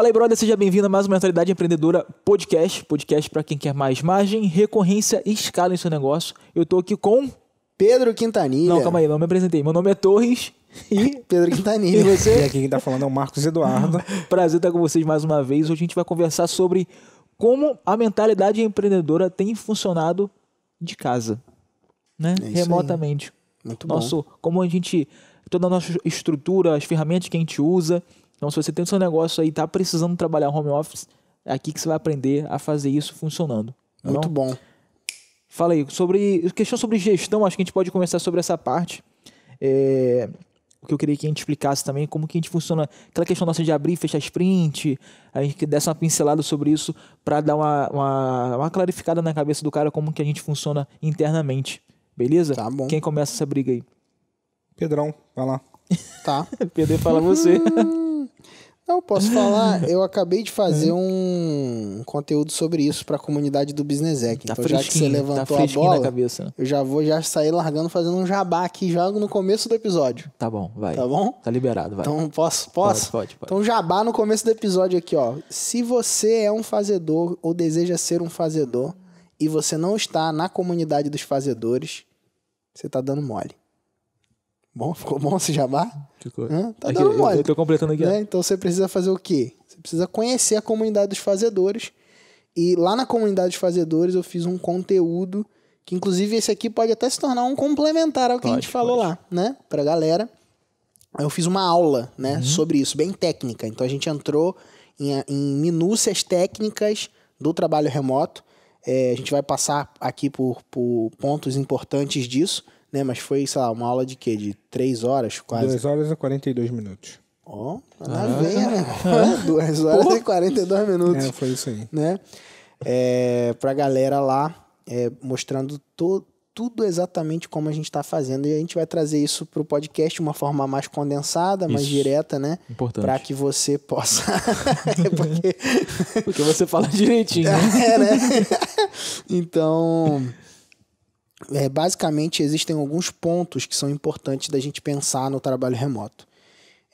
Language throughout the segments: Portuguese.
Fala aí, brother, seja bem-vindo a mais uma Mentalidade Empreendedora Podcast. Podcast para quem quer mais margem, recorrência e escala em seu negócio. Eu tô aqui com. Pedro Quintanilha. Não, calma aí, não me apresentei. Meu nome é Torres e. Pedro Quintanilha. E você? E aqui quem tá falando é o Marcos Eduardo. Prazer estar com vocês mais uma vez. Hoje a gente vai conversar sobre como a mentalidade empreendedora tem funcionado de casa, né? É Remotamente. Aí. Muito Nosso, bom. Como a gente. Toda a nossa estrutura, as ferramentas que a gente usa então, se você tem o seu negócio aí, tá precisando trabalhar home office, é aqui que você vai aprender a fazer isso funcionando. Tá Muito bom? bom. Fala aí, sobre questão sobre gestão, acho que a gente pode começar sobre essa parte. É, o que eu queria que a gente explicasse também, como que a gente funciona, aquela questão nossa de abrir e fechar sprint, a gente desse uma pincelada sobre isso para dar uma, uma, uma, clarificada na cabeça do cara como que a gente funciona internamente, beleza? Tá bom. Quem começa essa briga aí? Pedrão, vai lá. Tá. Pedro, fala você. Eu posso falar, eu acabei de fazer é. um conteúdo sobre isso para a comunidade do Business Egg. Tá então, já que você tá levantou tá a bola, cabeça, né? eu já vou já sair largando fazendo um jabá aqui já no começo do episódio. Tá bom, vai. Tá bom? Tá liberado, vai. Então posso, posso? Pode, pode, pode. Então jabá no começo do episódio aqui, ó. Se você é um fazedor ou deseja ser um fazedor e você não está na comunidade dos fazedores, você tá dando mole. Bom, ficou bom esse jabá? Ficou. Hã? Tá é dando mole. eu tô completando aqui. Né? Então você precisa fazer o quê? Você precisa conhecer a comunidade dos fazedores. E lá na comunidade dos fazedores eu fiz um conteúdo que inclusive esse aqui pode até se tornar um complementar ao que pode, a gente falou pode. lá, né? Pra galera. Eu fiz uma aula, né, uhum. sobre isso, bem técnica. Então a gente entrou em, em minúcias técnicas do trabalho remoto. É, a gente vai passar aqui por, por pontos importantes disso né? Mas foi, sei lá, uma aula de quê? De três horas, quase? Duas horas e 42 minutos. Ó, oh, na ah. veia, né? Duas horas e 42 minutos. É, foi isso aí. Né? É, pra galera lá, é, mostrando todo tudo exatamente como a gente está fazendo e a gente vai trazer isso para o podcast de uma forma mais condensada, mais direta, né? Importante. Para que você possa. É porque... Porque você fala direitinho. Né? É, né? então é, basicamente existem alguns pontos que são importantes da gente pensar no trabalho remoto.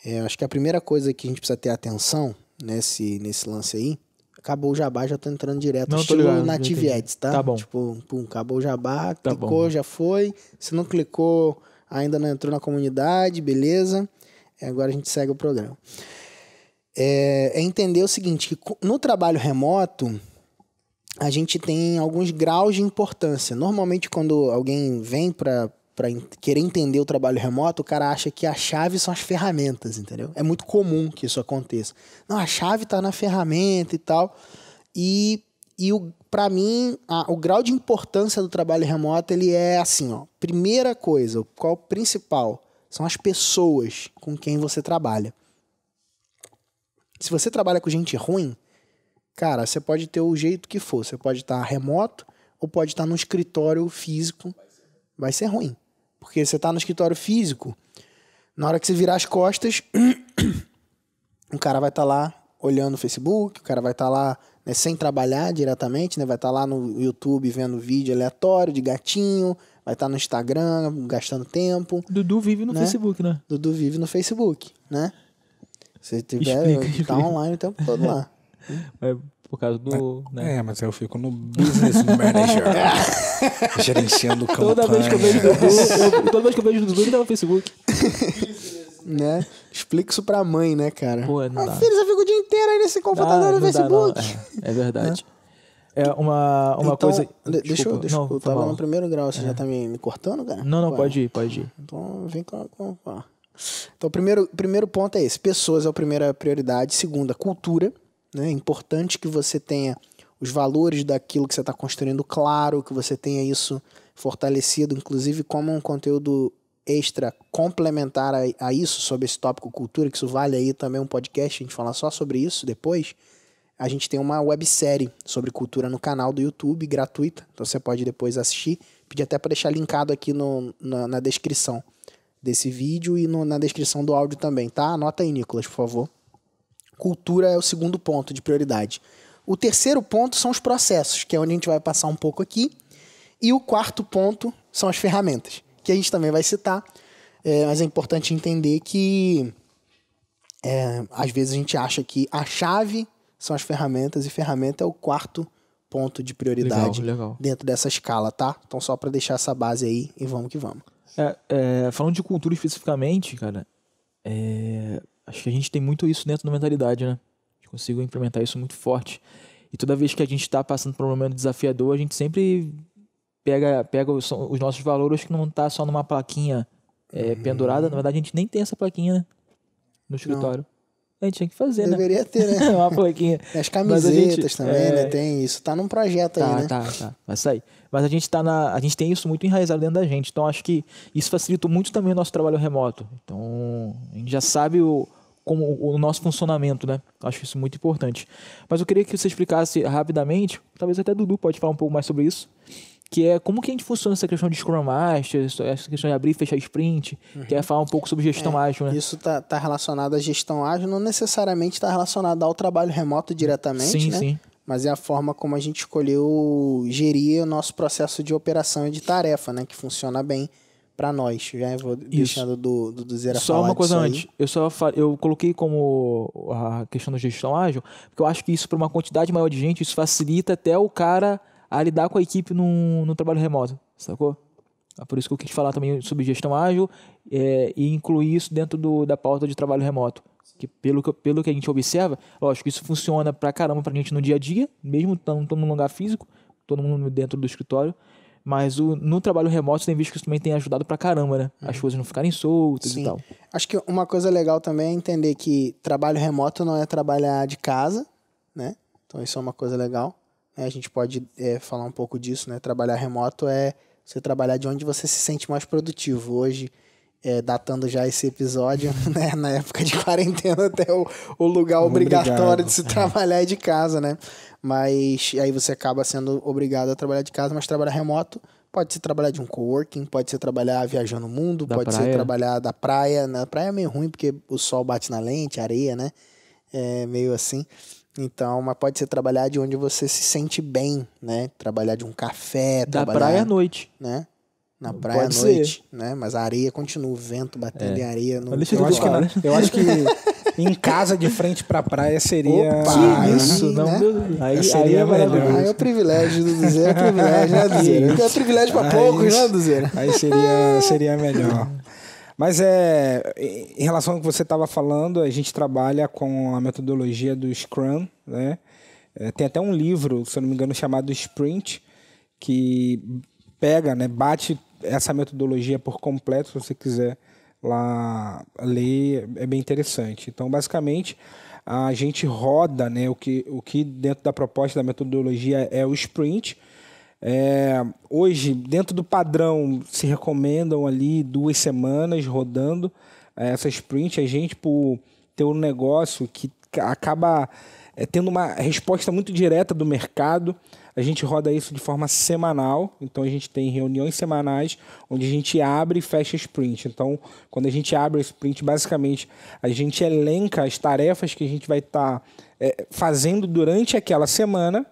É, acho que a primeira coisa que a gente precisa ter atenção nesse, nesse lance aí, acabou o jabá, já tô entrando direto, não, estilo ligado, Native Ads, tá? Tá bom. Tipo, pum, acabou o jabá, tá clicou, bom. já foi. Se não clicou, ainda não entrou na comunidade, beleza. É, agora a gente segue o programa. É, é entender o seguinte, que no trabalho remoto, a gente tem alguns graus de importância. Normalmente, quando alguém vem para para querer entender o trabalho remoto, o cara acha que a chave são as ferramentas, entendeu? É muito comum que isso aconteça. Não, a chave está na ferramenta e tal. E, e para mim, a, o grau de importância do trabalho remoto, ele é assim, ó. Primeira coisa, qual o principal? São as pessoas com quem você trabalha. Se você trabalha com gente ruim, Cara, você pode ter o jeito que for, você pode estar remoto ou pode estar num escritório físico, vai ser ruim. Porque você está no escritório físico, na hora que você virar as costas, o cara vai estar tá lá olhando o Facebook, o cara vai estar tá lá né, sem trabalhar diretamente, né, vai estar tá lá no YouTube vendo vídeo aleatório de gatinho, vai estar tá no Instagram gastando tempo. Dudu vive no né? Facebook, né? Dudu vive no Facebook, né? Se tiver, explica, tá explica. online o tempo todo lá. Mas é, por causa do. Né? É, mas eu fico no business manager. gerenciando campanha. Toda vez que eu vejo Dudu, toda vez que eu vejo Dudu, ele tá no Facebook. né? Explica isso pra mãe, né, cara? Pô, não ah, dá. Filho, você fica o dia inteiro aí nesse computador no Facebook. Dá, é, é, verdade. É uma, uma então, coisa. deixa eu. Deixa não, eu tava tá no primeiro grau, você é. já tá me, me, cortando, cara? Não, não, pode ir, pode ir. Então vem com. com, com. Então, o primeiro, primeiro ponto é esse: pessoas é a primeira prioridade. Segunda, cultura. Né? É importante que você tenha os valores daquilo que você está construindo claro, que você tenha isso fortalecido, inclusive como um conteúdo extra complementar a, a, isso, sobre esse tópico cultura, que isso vale aí também um podcast, a gente falar só sobre isso depois. A gente tem uma websérie sobre cultura no canal do YouTube, gratuita, então você pode depois assistir. Pedi até para deixar linkado aqui no, na, na, descrição desse vídeo e no, na descrição do áudio também, tá? Anota aí, Nicolas, por favor. Cultura é o segundo ponto de prioridade. O terceiro ponto são os processos, que é onde a gente vai passar um pouco aqui. E o quarto ponto são as ferramentas, que a gente também vai citar, é, mas é importante entender que é, às vezes a gente acha que a chave são as ferramentas e ferramenta é o quarto ponto de prioridade legal, legal. dentro dessa escala, tá? Então só para deixar essa base aí e vamos que vamos. É, é falando de cultura especificamente, cara, é, acho que a gente tem muito isso dentro da mentalidade, né? A gente consigo implementar isso muito forte. E toda vez que a gente está passando por um momento desafiador, a gente sempre pega, pega os, os nossos valores que não tá só numa plaquinha é, uhum. pendurada. Na verdade, a gente nem tem essa plaquinha né? no escritório. Não. A gente tinha que fazer, Deveria né? Deveria ter, né? uma plaquinha. As camisetas gente, também, é... né? Tem isso. Tá num projeto tá, aí, né? Tá, tá, Vai sair. Mas a gente tá na. A gente tem isso muito enraizado dentro da gente. Então acho que isso facilitou muito também o nosso trabalho remoto. Então, a gente já sabe o, como o nosso funcionamento, né? Acho isso muito importante. Mas eu queria que você explicasse rapidamente, talvez até Dudu pode falar um pouco mais sobre isso, que é como que a gente funciona essa questão de Scrum Master, essa questão de abrir e fechar sprint, uhum. que é falar um pouco sobre gestão é, ágil, né? Isso tá, tá relacionado à gestão ágil, não necessariamente está relacionado ao trabalho remoto diretamente, sim, né? Sim. Mas é a forma como a gente escolheu gerir o nosso processo de operação e de tarefa, né? Que funciona bem para nós. Já vou deixando do, do, do, do Zera Só uma coisa antes. Eu só eu coloquei como a questão da gestão ágil, porque eu acho que isso para uma quantidade maior de gente, isso facilita até o cara a lidar com a equipe no no trabalho remoto, sacou? É por isso que eu quis falar também sobre gestão ágil é, e incluir isso dentro do, da pauta de trabalho remoto. Que pelo, que pelo que a gente observa, lógico, isso funciona pra caramba pra gente no dia a dia, mesmo estando todo no lugar físico, todo mundo dentro do escritório, mas o, no trabalho remoto tem visto que isso também tem ajudado pra caramba, né? As uhum. coisas não ficarem soltas Sim. e tal. Acho que uma coisa legal também é entender que trabalho remoto não é trabalhar de casa, né? Então isso é uma coisa legal. É, a gente pode é, falar um pouco disso, né? Trabalhar remoto é você trabalhar de onde você se sente mais produtivo. Hoje, é, datando já esse episódio, né? Na época de quarentena, até o, o lugar obrigatório Obrigado. de se é. trabalhar é de casa, né? Mas aí você acaba sendo obrigado a trabalhar de casa, mas trabalhar remoto pode ser trabalhar de um coworking, pode ser trabalhar viajando o mundo, da pode praia. ser trabalhar da praia. Na né? praia é meio ruim porque o sol bate na lente, areia, né? É meio assim. Então, mas pode ser trabalhar de onde você se sente bem, né? Trabalhar de um café, da trabalhar, praia à noite, né? na praia Pode à noite, ser. né? Mas a areia continua, o vento batendo é. e a areia no. Eu, eu, acho que, eu acho que em casa de frente pra praia seria. Opa, isso, né? né? não. Aí, seria aí é melhor. Aí é o privilégio do Zé, é o privilégio, né, Duzeiro? É o privilégio pra poucos, né, Zé. Aí seria, seria melhor. Mas é, em relação ao que você estava falando, a gente trabalha com a metodologia do Scrum, né? É, tem até um livro, se eu não me engano, chamado Sprint, que pega, né, bate essa metodologia por completo, se você quiser lá ler, é bem interessante. Então, basicamente, a gente roda né, o, que, o que dentro da proposta da metodologia é o sprint. É, hoje, dentro do padrão, se recomendam ali duas semanas rodando é, essa sprint. A gente, por ter um negócio que acaba é, tendo uma resposta muito direta do mercado, a gente roda isso de forma semanal, então a gente tem reuniões semanais onde a gente abre e fecha sprint. Então, quando a gente abre o sprint, basicamente a gente elenca as tarefas que a gente vai estar tá, é, fazendo durante aquela semana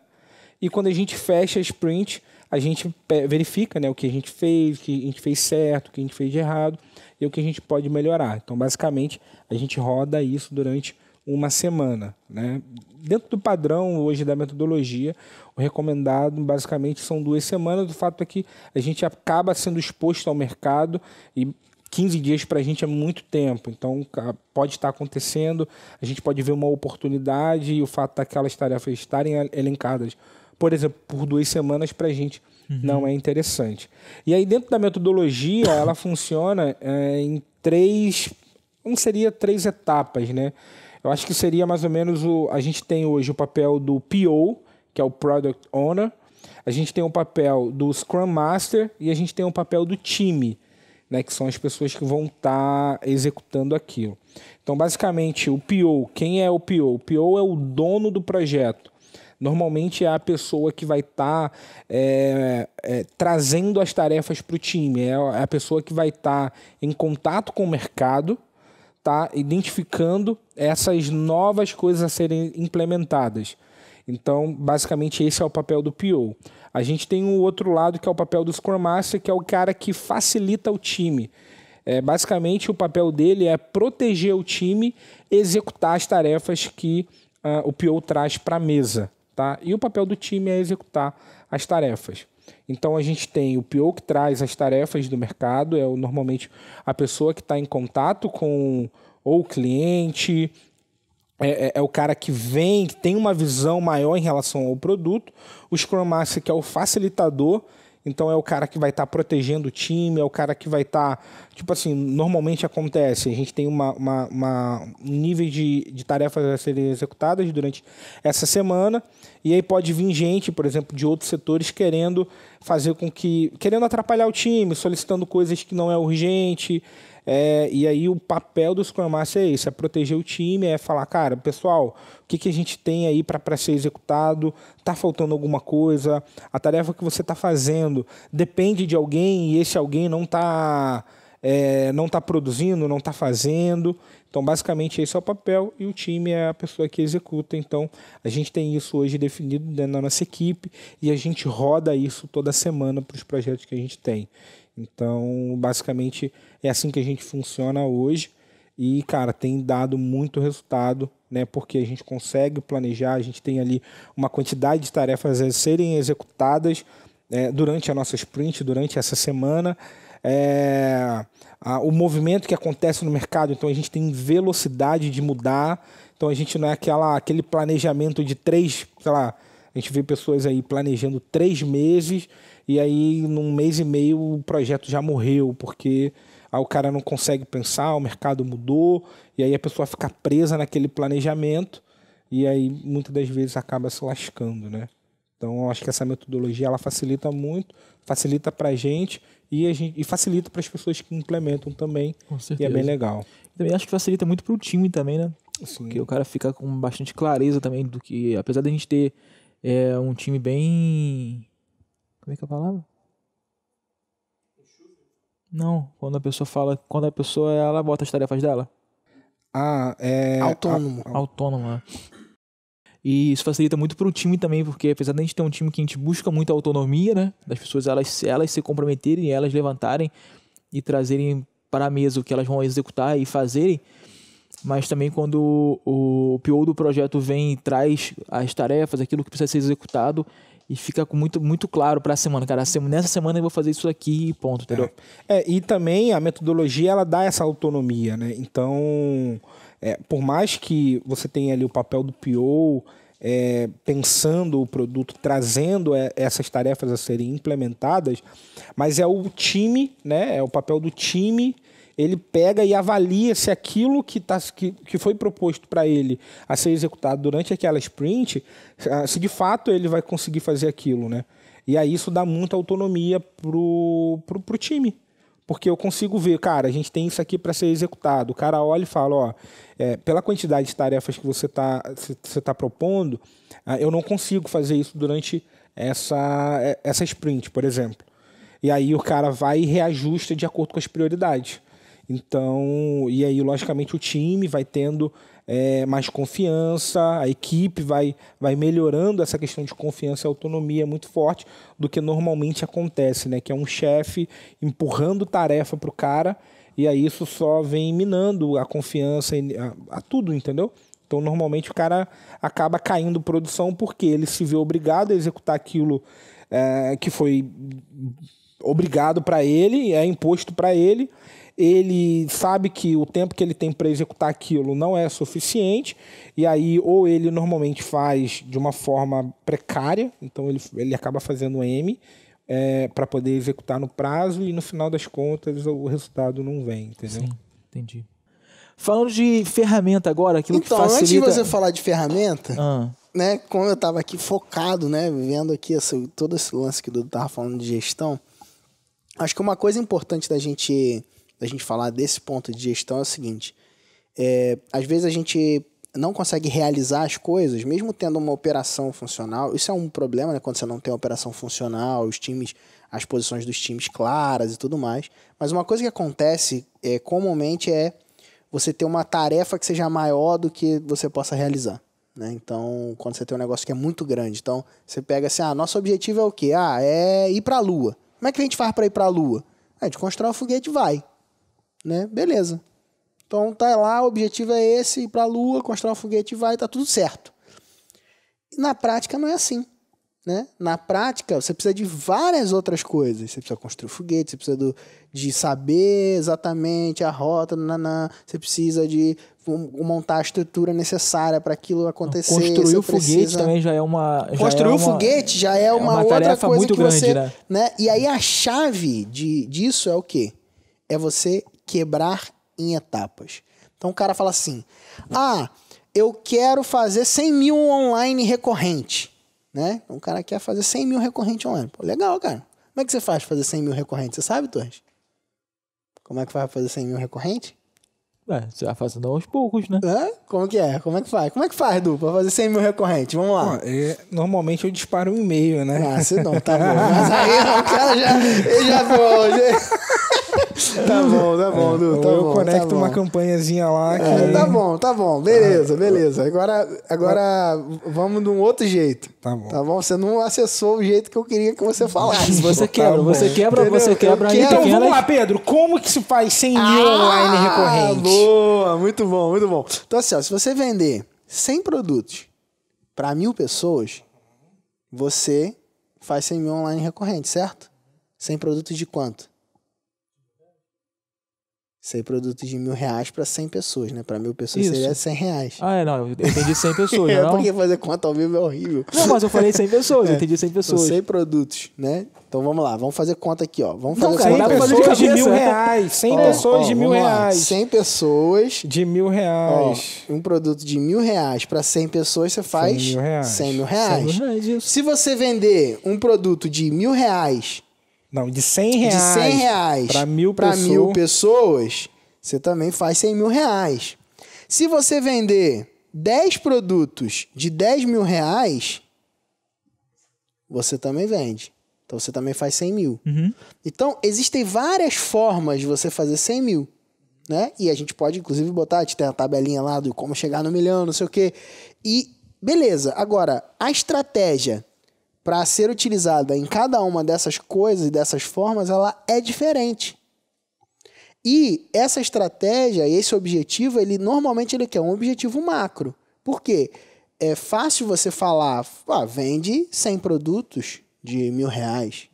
e quando a gente fecha a sprint, a gente verifica né, o que a gente fez, o que a gente fez certo, o que a gente fez de errado e o que a gente pode melhorar. Então, basicamente, a gente roda isso durante uma semana. Né? Dentro do padrão hoje da metodologia, o recomendado basicamente são duas semanas. O fato é que a gente acaba sendo exposto ao mercado e 15 dias para a gente é muito tempo, então pode estar acontecendo, a gente pode ver uma oportunidade e o fato daquelas tarefas estarem elencadas, por exemplo, por duas semanas para a gente uhum. não é interessante. E aí dentro da metodologia ela funciona é, em três, não seria três etapas, né? Eu acho que seria mais ou menos o. A gente tem hoje o papel do PO, que é o Product Owner, a gente tem o papel do Scrum Master e a gente tem o papel do time, né, que são as pessoas que vão estar tá executando aquilo. Então, basicamente, o PO, quem é o PO? O PO é o dono do projeto. Normalmente é a pessoa que vai estar tá, é, é, trazendo as tarefas para o time, é a pessoa que vai estar tá em contato com o mercado, está identificando essas novas coisas a serem implementadas. Então, basicamente, esse é o papel do PO. A gente tem o outro lado, que é o papel do Scrum Master, que é o cara que facilita o time. É, basicamente, o papel dele é proteger o time, executar as tarefas que uh, o PO traz para a mesa. Tá? E o papel do time é executar as tarefas. Então a gente tem o PO que traz as tarefas do mercado, é normalmente a pessoa que está em contato com ou o cliente, é, é, é, o cara que vem, que tem uma visão maior em relação ao produto. O Scrum Master, que é o facilitador, então é o cara que vai estar tá protegendo o time, é o cara que vai estar. Tá, tipo assim, normalmente acontece, a gente tem uma, uma, uma nível de, de tarefas a serem executadas durante essa semana, e aí pode vir gente, por exemplo, de outros setores querendo fazer com que. querendo atrapalhar o time, solicitando coisas que não é urgente. É, e aí o papel do Scrum Master é esse, é proteger o time, é falar, cara, pessoal, o que, que a gente tem aí para ser executado? Tá faltando alguma coisa? A tarefa que você está fazendo depende de alguém e esse alguém não está... É, não está produzindo, não está fazendo. Então, basicamente, esse é o papel e o time é a pessoa que executa. Então, a gente tem isso hoje definido dentro da nossa equipe e a gente roda isso toda semana para os projetos que a gente tem. Então, basicamente, é assim que a gente funciona hoje e, cara, tem dado muito resultado, né? Porque a gente consegue planejar, a gente tem ali uma quantidade de tarefas a serem executadas é, durante a nossa sprint, durante essa semana. É, a, o movimento que acontece no mercado, então a gente tem velocidade de mudar, então a gente não é aquela, aquele planejamento de três, sei lá, a gente vê pessoas aí planejando três meses e aí num mês e meio o projeto já morreu, porque aí o cara não consegue pensar, o mercado mudou, e aí a pessoa fica presa naquele planejamento e aí muitas das vezes acaba se lascando, né? Então eu acho que essa metodologia ela facilita muito, facilita para a gente e facilita para as pessoas que implementam também. Com certeza. E é bem legal. Também acho que facilita muito para o time também, né? Sim. Porque o cara fica com bastante clareza também do que, apesar da gente ter é, um time bem como é que é a palavra? Não, quando a pessoa fala, quando a pessoa ela bota as tarefas dela. Ah, é autônomo. A, autônoma. É. E isso facilita muito para o time também, porque apesar de a gente ter um time que a gente busca muito autonomia, né, das pessoas elas elas se comprometerem, elas levantarem e trazerem para a mesa o que elas vão executar e fazerem, mas também quando o, o PO do projeto vem e traz as tarefas, aquilo que precisa ser executado, e fica muito, muito claro para a semana, cara. Nessa semana eu vou fazer isso aqui e ponto, entendeu? É. é. e também a metodologia ela dá essa autonomia, né? Então, é, por mais que você tenha ali o papel do PO, é, pensando o produto, trazendo é, essas tarefas a serem implementadas, mas é o time, né? É o papel do time ele pega e avalia se aquilo que, tá, que, que foi proposto para ele a ser executado durante aquela sprint, ah, se de fato ele vai conseguir fazer aquilo, né? E aí isso dá muita autonomia pro, pro, pro time. Porque eu consigo ver, cara, a gente tem isso aqui para ser executado. O cara olha e fala, ó, é, pela quantidade de tarefas que você está você tá propondo, ah, eu não consigo fazer isso durante essa, é, essa sprint, por exemplo. E aí o cara vai e reajusta de acordo com as prioridades. Então, e aí, logicamente, o time vai tendo é, mais confiança, a equipe vai, vai melhorando essa questão de confiança e autonomia muito forte do que normalmente acontece, né? Que é um chefe empurrando tarefa para o cara e aí isso só vem minando a confiança a, a tudo, entendeu? Então, normalmente o cara acaba caindo produção porque ele se vê obrigado a executar aquilo é, que foi obrigado para ele, é imposto para ele ele sabe que o tempo que ele tem para executar aquilo não é suficiente, e aí ou ele normalmente faz de uma forma precária, então ele, ele acaba fazendo M é, para poder executar no prazo, e no final das contas o resultado não vem, entendeu? Sim, entendi. Falando de ferramenta agora, aquilo então, que facilita... Então, antes de você falar de ferramenta, ah. né, como eu estava aqui focado, né, vendo aqui essa, todo esse lance que o Dudu estava falando de gestão, acho que uma coisa importante da gente da gente falar desse ponto de gestão é o seguinte: é, às vezes a gente não consegue realizar as coisas, mesmo tendo uma operação funcional. Isso é um problema, né? Quando você não tem uma operação funcional, os times, as posições dos times claras e tudo mais. Mas uma coisa que acontece é, comumente é você ter uma tarefa que seja maior do que você possa realizar. Né? Então, quando você tem um negócio que é muito grande, então você pega assim: ah, nosso objetivo é o quê? Ah, é ir para a Lua. Como é que a gente faz para ir para a Lua? a gente constrói um foguete e vai né? Beleza. Então tá lá, o objetivo é esse, ir para a Lua, construir um foguete e vai, tá tudo certo. E na prática não é assim. Né? Na prática, você precisa de várias outras coisas. Você precisa construir um foguete, você precisa do, de saber exatamente a rota, nanã, você precisa de montar a estrutura necessária para aquilo acontecer. Construir o precisa... foguete também já é uma. Já Construir é uma, o foguete já é uma, é uma outra coisa muito que grande, você. Né? né? E aí a chave de, disso é o quê? É você quebrar em etapas. Então o cara fala assim: ah, eu quero fazer 100 mil online recorrente. Né? Então, o cara quer fazer 100 mil recorrente online. Pô, legal, cara. Como é que você faz pra fazer 100 mil recorrente? Você sabe, Torres? Como é que faz fazer 100 mil recorrente? Ué, você vai fazendo aos poucos, né? Como que é? Como é que faz? Como é que faz, Du, pra fazer 100 mil recorrente? Vamos lá. Pô, eu, normalmente eu disparo um e-mail, né? Ah, você não, tá bom. Mas aí o cara já, ele já, pô, Tá, tá, tá bom, tá bom, Du, tá eu bom, conecto tá uma campanhazinha lá. É, que... É, tá bom, tá bom. Beleza, beleza. Agora, agora vamos de um outro jeito. Tá bom. Tá bom? Você não acessou o jeito que eu queria que você falasse. Você tá quebra, você quebra, Entendeu? você quebra. Aí, então vamos lá, Pedro. Como que se faz 100 mil ah, online recorrente? Boa, muito bom, muito bom. Então assim, ó, se você vender 100 produtos para mil pessoas, você faz 100 mil online recorrente, certo? 100 produtos de quanto? Isso aí, produto de mil reais para 100 pessoas, né? Para mil pessoas Isso. seria 100 reais. Ah, é, não, eu entendi 100 pessoas, é, não? É porque fazer conta ao vivo é horrível. Não, mas eu falei 100 pessoas, é, eu entendi 100 pessoas. 100 produtos, né? Então vamos lá, vamos fazer conta aqui, ó. Vamos fazer não, cara, conta. 100 pessoas de, de mil reais. 100 ó, pessoas ó, de mil reais. 100 pessoas. De mil reais. Ó, um produto de mil reais para 100 pessoas, você faz 100 mil reais. 100 mil reais. 100 mil reais Se você vender um produto de mil reais não, de 100 reais. De 100 reais. Para mil, pra pessoa... mil pessoas, você também faz 100 mil reais. Se você vender 10 produtos de 10 mil reais, você também vende. Então você também faz 100 mil. Uhum. Então existem várias formas de você fazer 100 mil. Né? E a gente pode, inclusive, botar, tem a tabelinha lá do como chegar no milhão, não sei o quê. E beleza, agora, a estratégia para ser utilizada em cada uma dessas coisas e dessas formas, ela é diferente. E essa estratégia, esse objetivo, ele normalmente ele quer um objetivo macro. Por quê? É fácil você falar, ah, vende 100 produtos de mil reais.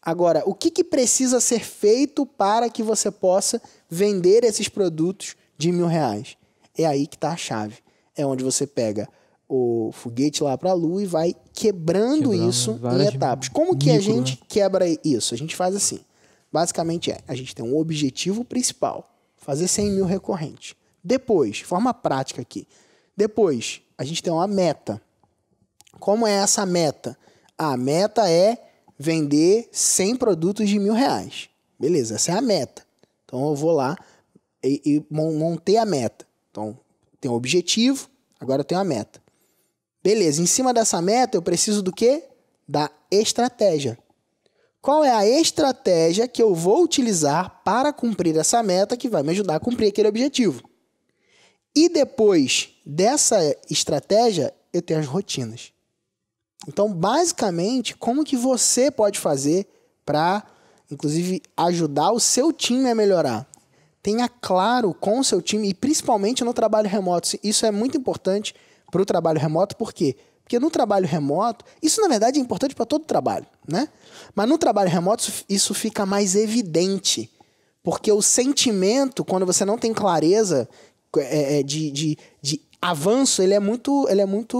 Agora, o que, que precisa ser feito para que você possa vender esses produtos de mil reais? É aí que está a chave. É onde você pega o foguete lá para a Lua e vai quebrando, quebrando isso em etapas. Como que micro, a gente né? quebra isso? A gente faz assim. Basicamente é, a gente tem um objetivo principal, fazer 100 mil recorrentes. Depois, forma prática aqui. Depois, a gente tem uma meta. Como é essa meta? A meta é vender 100 produtos de mil reais. Beleza, essa é a meta. Então eu vou lá e, e montei a meta. Então tem um objetivo, agora eu tenho a meta. Beleza, em cima dessa meta eu preciso do quê? Da estratégia. Qual é a estratégia que eu vou utilizar para cumprir essa meta que vai me ajudar a cumprir aquele objetivo? E depois dessa estratégia, eu tenho as rotinas. Então, basicamente, como que você pode fazer para, inclusive, ajudar o seu time a melhorar? Tenha claro com o seu time e principalmente no trabalho remoto, isso é muito importante para o trabalho remoto, por quê? Porque no trabalho remoto, isso na verdade é importante para todo trabalho, né? Mas no trabalho remoto isso fica mais evidente. Porque o sentimento, quando você não tem clareza é, é, de, de, de avanço, ele é muito, ele é muito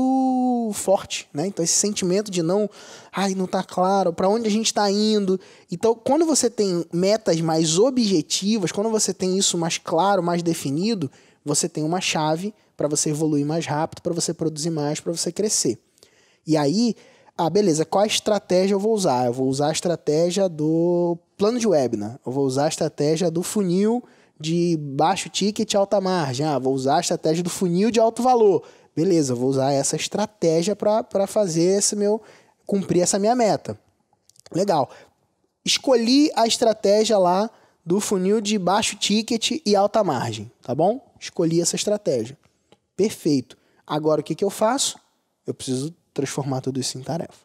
forte, né? Então esse sentimento de não, ai, não tá claro para onde a gente está indo. Então, quando você tem metas mais objetivas, quando você tem isso mais claro, mais definido, você tem uma chave para você evoluir mais rápido, para você produzir mais, para você crescer. E aí, ah, beleza, qual a estratégia eu vou usar? Eu vou usar a estratégia do plano de webinar, né? eu vou usar a estratégia do funil de baixo ticket alta margem, ah, vou usar a estratégia do funil de alto valor. Beleza, vou usar essa estratégia para fazer esse meu cumprir essa minha meta. Legal. Escolhi a estratégia lá do funil de baixo ticket e alta margem, tá bom? Escolhi essa estratégia. Perfeito. Agora o que, que eu faço? Eu preciso transformar tudo isso em tarefa.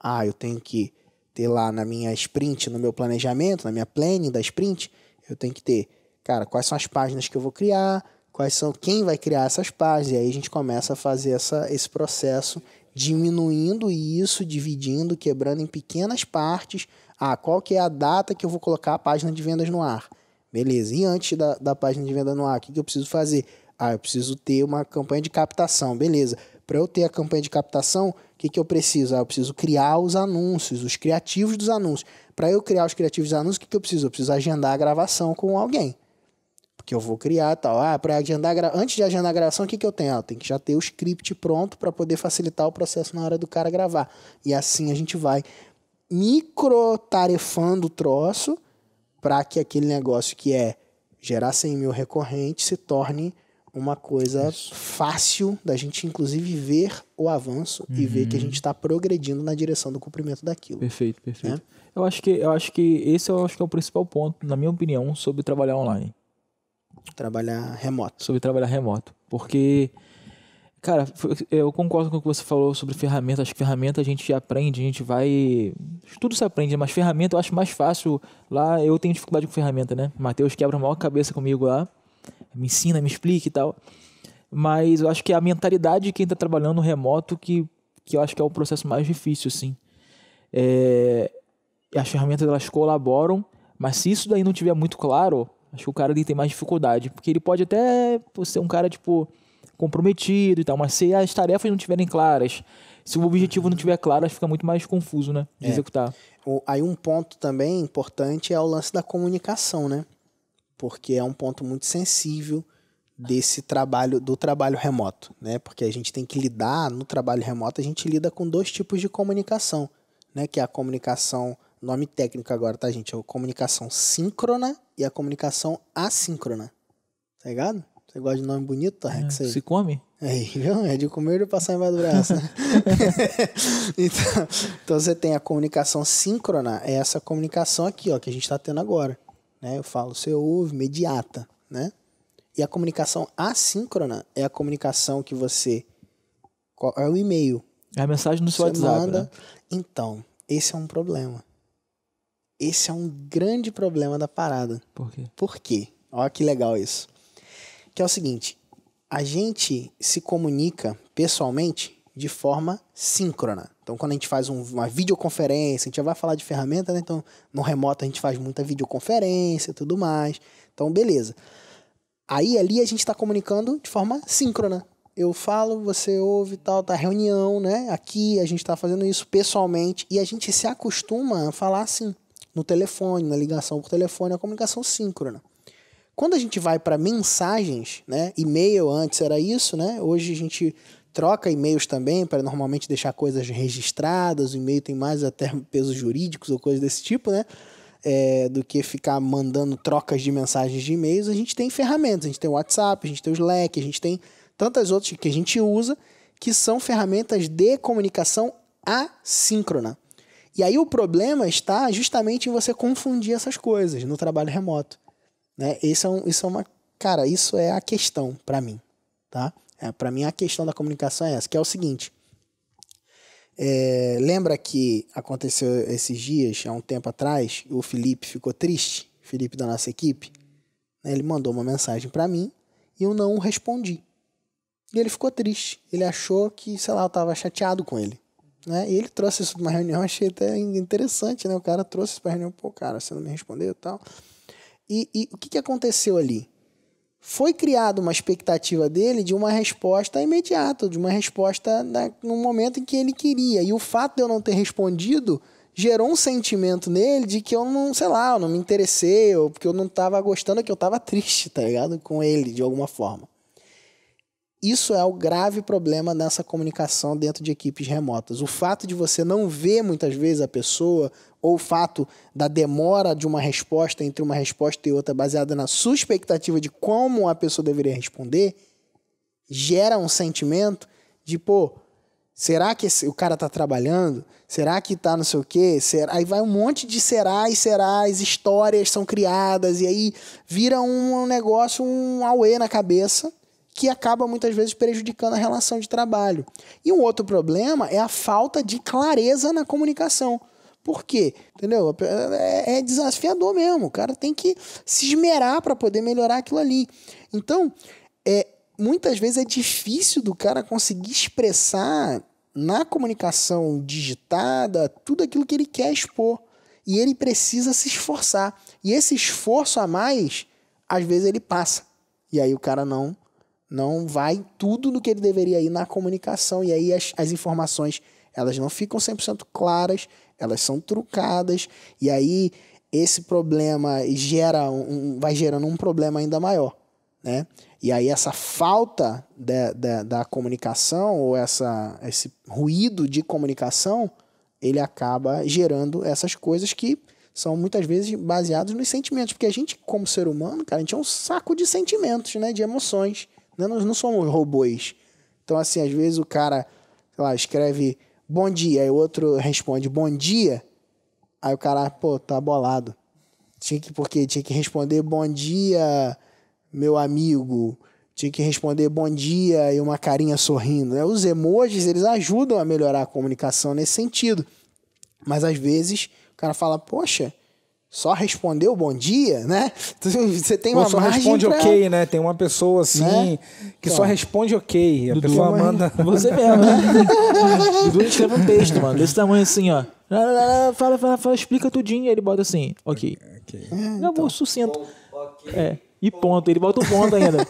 Ah, eu tenho que ter lá na minha sprint, no meu planejamento, na minha planning da sprint, eu tenho que ter, cara, quais são as páginas que eu vou criar, quais são quem vai criar essas páginas, e aí a gente começa a fazer essa, esse processo diminuindo isso, dividindo, quebrando em pequenas partes. Ah, qual que é a data que eu vou colocar a página de vendas no ar? Beleza, e antes da, da página de venda no ar, o que, que eu preciso fazer? Ah, eu preciso ter uma campanha de captação, beleza. Para eu ter a campanha de captação, o que, que eu preciso? Ah, eu preciso criar os anúncios, os criativos dos anúncios. Para eu criar os criativos dos anúncios, o que, que eu preciso? Eu preciso agendar a gravação com alguém. Porque eu vou criar tal. Ah, para agendar gra... antes de agendar a gravação, o que, que eu tenho? Ah, eu tenho que já ter o script pronto para poder facilitar o processo na hora do cara gravar. E assim a gente vai micro tarefando o troço para que aquele negócio que é gerar 100 mil recorrentes se torne uma coisa Isso. fácil da gente, inclusive, ver o avanço uhum. e ver que a uhum. gente está progredindo na direção do cumprimento daquilo. Perfeito, perfeito. Né? Eu acho que eu acho que esse eu acho que é o principal ponto, na minha opinião, sobre trabalhar online. Trabalhar remoto. Sobre trabalhar remoto, porque Cara, eu concordo com o que você falou sobre ferramenta. Acho que ferramenta a gente aprende, a gente vai. Tudo se aprende, mas ferramenta eu acho mais fácil. Lá eu tenho dificuldade com ferramenta, né? Matheus quebra a maior cabeça comigo lá me ensina, me explique e tal. Mas eu acho que é a mentalidade de quem está trabalhando remoto que, que eu acho que é o processo mais difícil, assim. É, as ferramentas elas colaboram, mas se isso daí não tiver muito claro, acho que o cara ali tem mais dificuldade, porque ele pode até ser um cara tipo comprometido e tal, mas se as tarefas não tiverem claras, se o objetivo não tiver claro, acho que fica muito mais confuso, né, de é. executar. O, aí um ponto também importante é o lance da comunicação, né? porque é um ponto muito sensível desse trabalho do trabalho remoto, né? Porque a gente tem que lidar no trabalho remoto, a gente lida com dois tipos de comunicação, né? Que é a comunicação, nome técnico agora, tá, gente? É a comunicação síncrona e a comunicação assíncrona. Tá ligado? Você gosta de nome bonito, tá, É, se come? É, viu? É de comer e passar em do Né? então, então você tem a comunicação síncrona, é essa comunicação aqui, ó, que a gente está tendo agora. Né? Eu falo, você ouve, imediata né? E a comunicação assíncrona é a comunicação que você. É o e-mail. É a mensagem no seu WhatsApp. Né? Manda. Né? Então, esse é um problema. Esse é um grande problema da parada. Por quê? Por quê? Olha que legal isso. Que é o seguinte: a gente se comunica pessoalmente de forma síncrona. Então, quando a gente faz um, uma videoconferência, a gente já vai falar de ferramenta, né? Então, no remoto a gente faz muita videoconferência tudo mais. Então, beleza. Aí ali a gente está comunicando de forma síncrona. Eu falo, você ouve, tal, tá reunião, né? Aqui a gente está fazendo isso pessoalmente e a gente se acostuma a falar assim, no telefone, na ligação por telefone, a comunicação síncrona. Quando a gente vai para mensagens, né? E-mail antes era isso, né? Hoje a gente troca e-mails também para normalmente deixar coisas registradas. O e-mail tem mais até pesos jurídicos ou coisas desse tipo, né? É, do que ficar mandando trocas de mensagens de e-mails. A gente tem ferramentas, a gente tem o WhatsApp, a gente tem o Slack, a gente tem tantas outras que a gente usa que são ferramentas de comunicação assíncrona. E aí o problema está justamente em você confundir essas coisas no trabalho remoto, né? Isso é, um, isso é uma, cara, isso é a questão para mim, tá? É, Para mim, a questão da comunicação é essa, que é o seguinte. É, lembra que aconteceu esses dias, há um tempo atrás, o Felipe ficou triste, Felipe da nossa equipe? Né, ele mandou uma mensagem para mim e eu não respondi. E ele ficou triste. Ele achou que, sei lá, eu estava chateado com ele. Né? E ele trouxe isso de uma reunião, achei até interessante, né? O cara trouxe isso para reunião, pô, cara, você não me respondeu e tal. E, e o que, que aconteceu ali? foi criada uma expectativa dele de uma resposta imediata, de uma resposta na, no momento em que ele queria. E o fato de eu não ter respondido gerou um sentimento nele de que eu não, sei lá, eu não me interessei, ou porque eu não estava gostando, que eu estava triste, tá ligado? Com ele, de alguma forma. Isso é o grave problema nessa comunicação dentro de equipes remotas. O fato de você não ver muitas vezes a pessoa, ou o fato da demora de uma resposta entre uma resposta e outra, baseada na sua expectativa de como a pessoa deveria responder, gera um sentimento de, pô, será que esse, o cara está trabalhando? Será que está não sei o quê? Será? Aí vai um monte de será e serás, histórias são criadas, e aí vira um negócio, um auê na cabeça que acaba muitas vezes prejudicando a relação de trabalho. E um outro problema é a falta de clareza na comunicação. Por quê? Entendeu? É, é desafiador mesmo. O cara tem que se esmerar para poder melhorar aquilo ali. Então, é, muitas vezes é difícil do cara conseguir expressar na comunicação digitada tudo aquilo que ele quer expor. E ele precisa se esforçar. E esse esforço a mais, às vezes ele passa. E aí o cara não não vai tudo no que ele deveria ir na comunicação. E aí as, as informações, elas não ficam 100% claras, elas são trucadas. E aí esse problema gera um, vai gerando um problema ainda maior. Né? E aí essa falta da, da, da comunicação ou essa, esse ruído de comunicação, ele acaba gerando essas coisas que são muitas vezes baseados nos sentimentos, porque a gente como ser humano, cara, a gente é um saco de sentimentos, né, de emoções. Né? Nós não somos robôs. Então, assim, às vezes o cara, sei lá, escreve bom dia, aí o outro responde bom dia, aí o cara, pô, tá bolado. Tinha que, porque tinha que responder bom dia, meu amigo. Tinha que responder bom dia e uma carinha sorrindo. Né? Os emojis, eles ajudam a melhorar a comunicação nesse sentido. Mas às vezes o cara fala, poxa, só respondeu bom dia, né? Você tem uma só margem responde pra... ok, né? Tem uma pessoa assim né? que então, só responde ok. A Dudu, pessoa mas... manda. Você mesmo, né? Dudu escreve um texto, mano, desse tamanho assim, ó. Fala, fala, fala, explica tudinho. ele bota assim, ok. okay. É, Não, então. sucinto. Okay. É, e ponto. Ele bota o ponto ainda.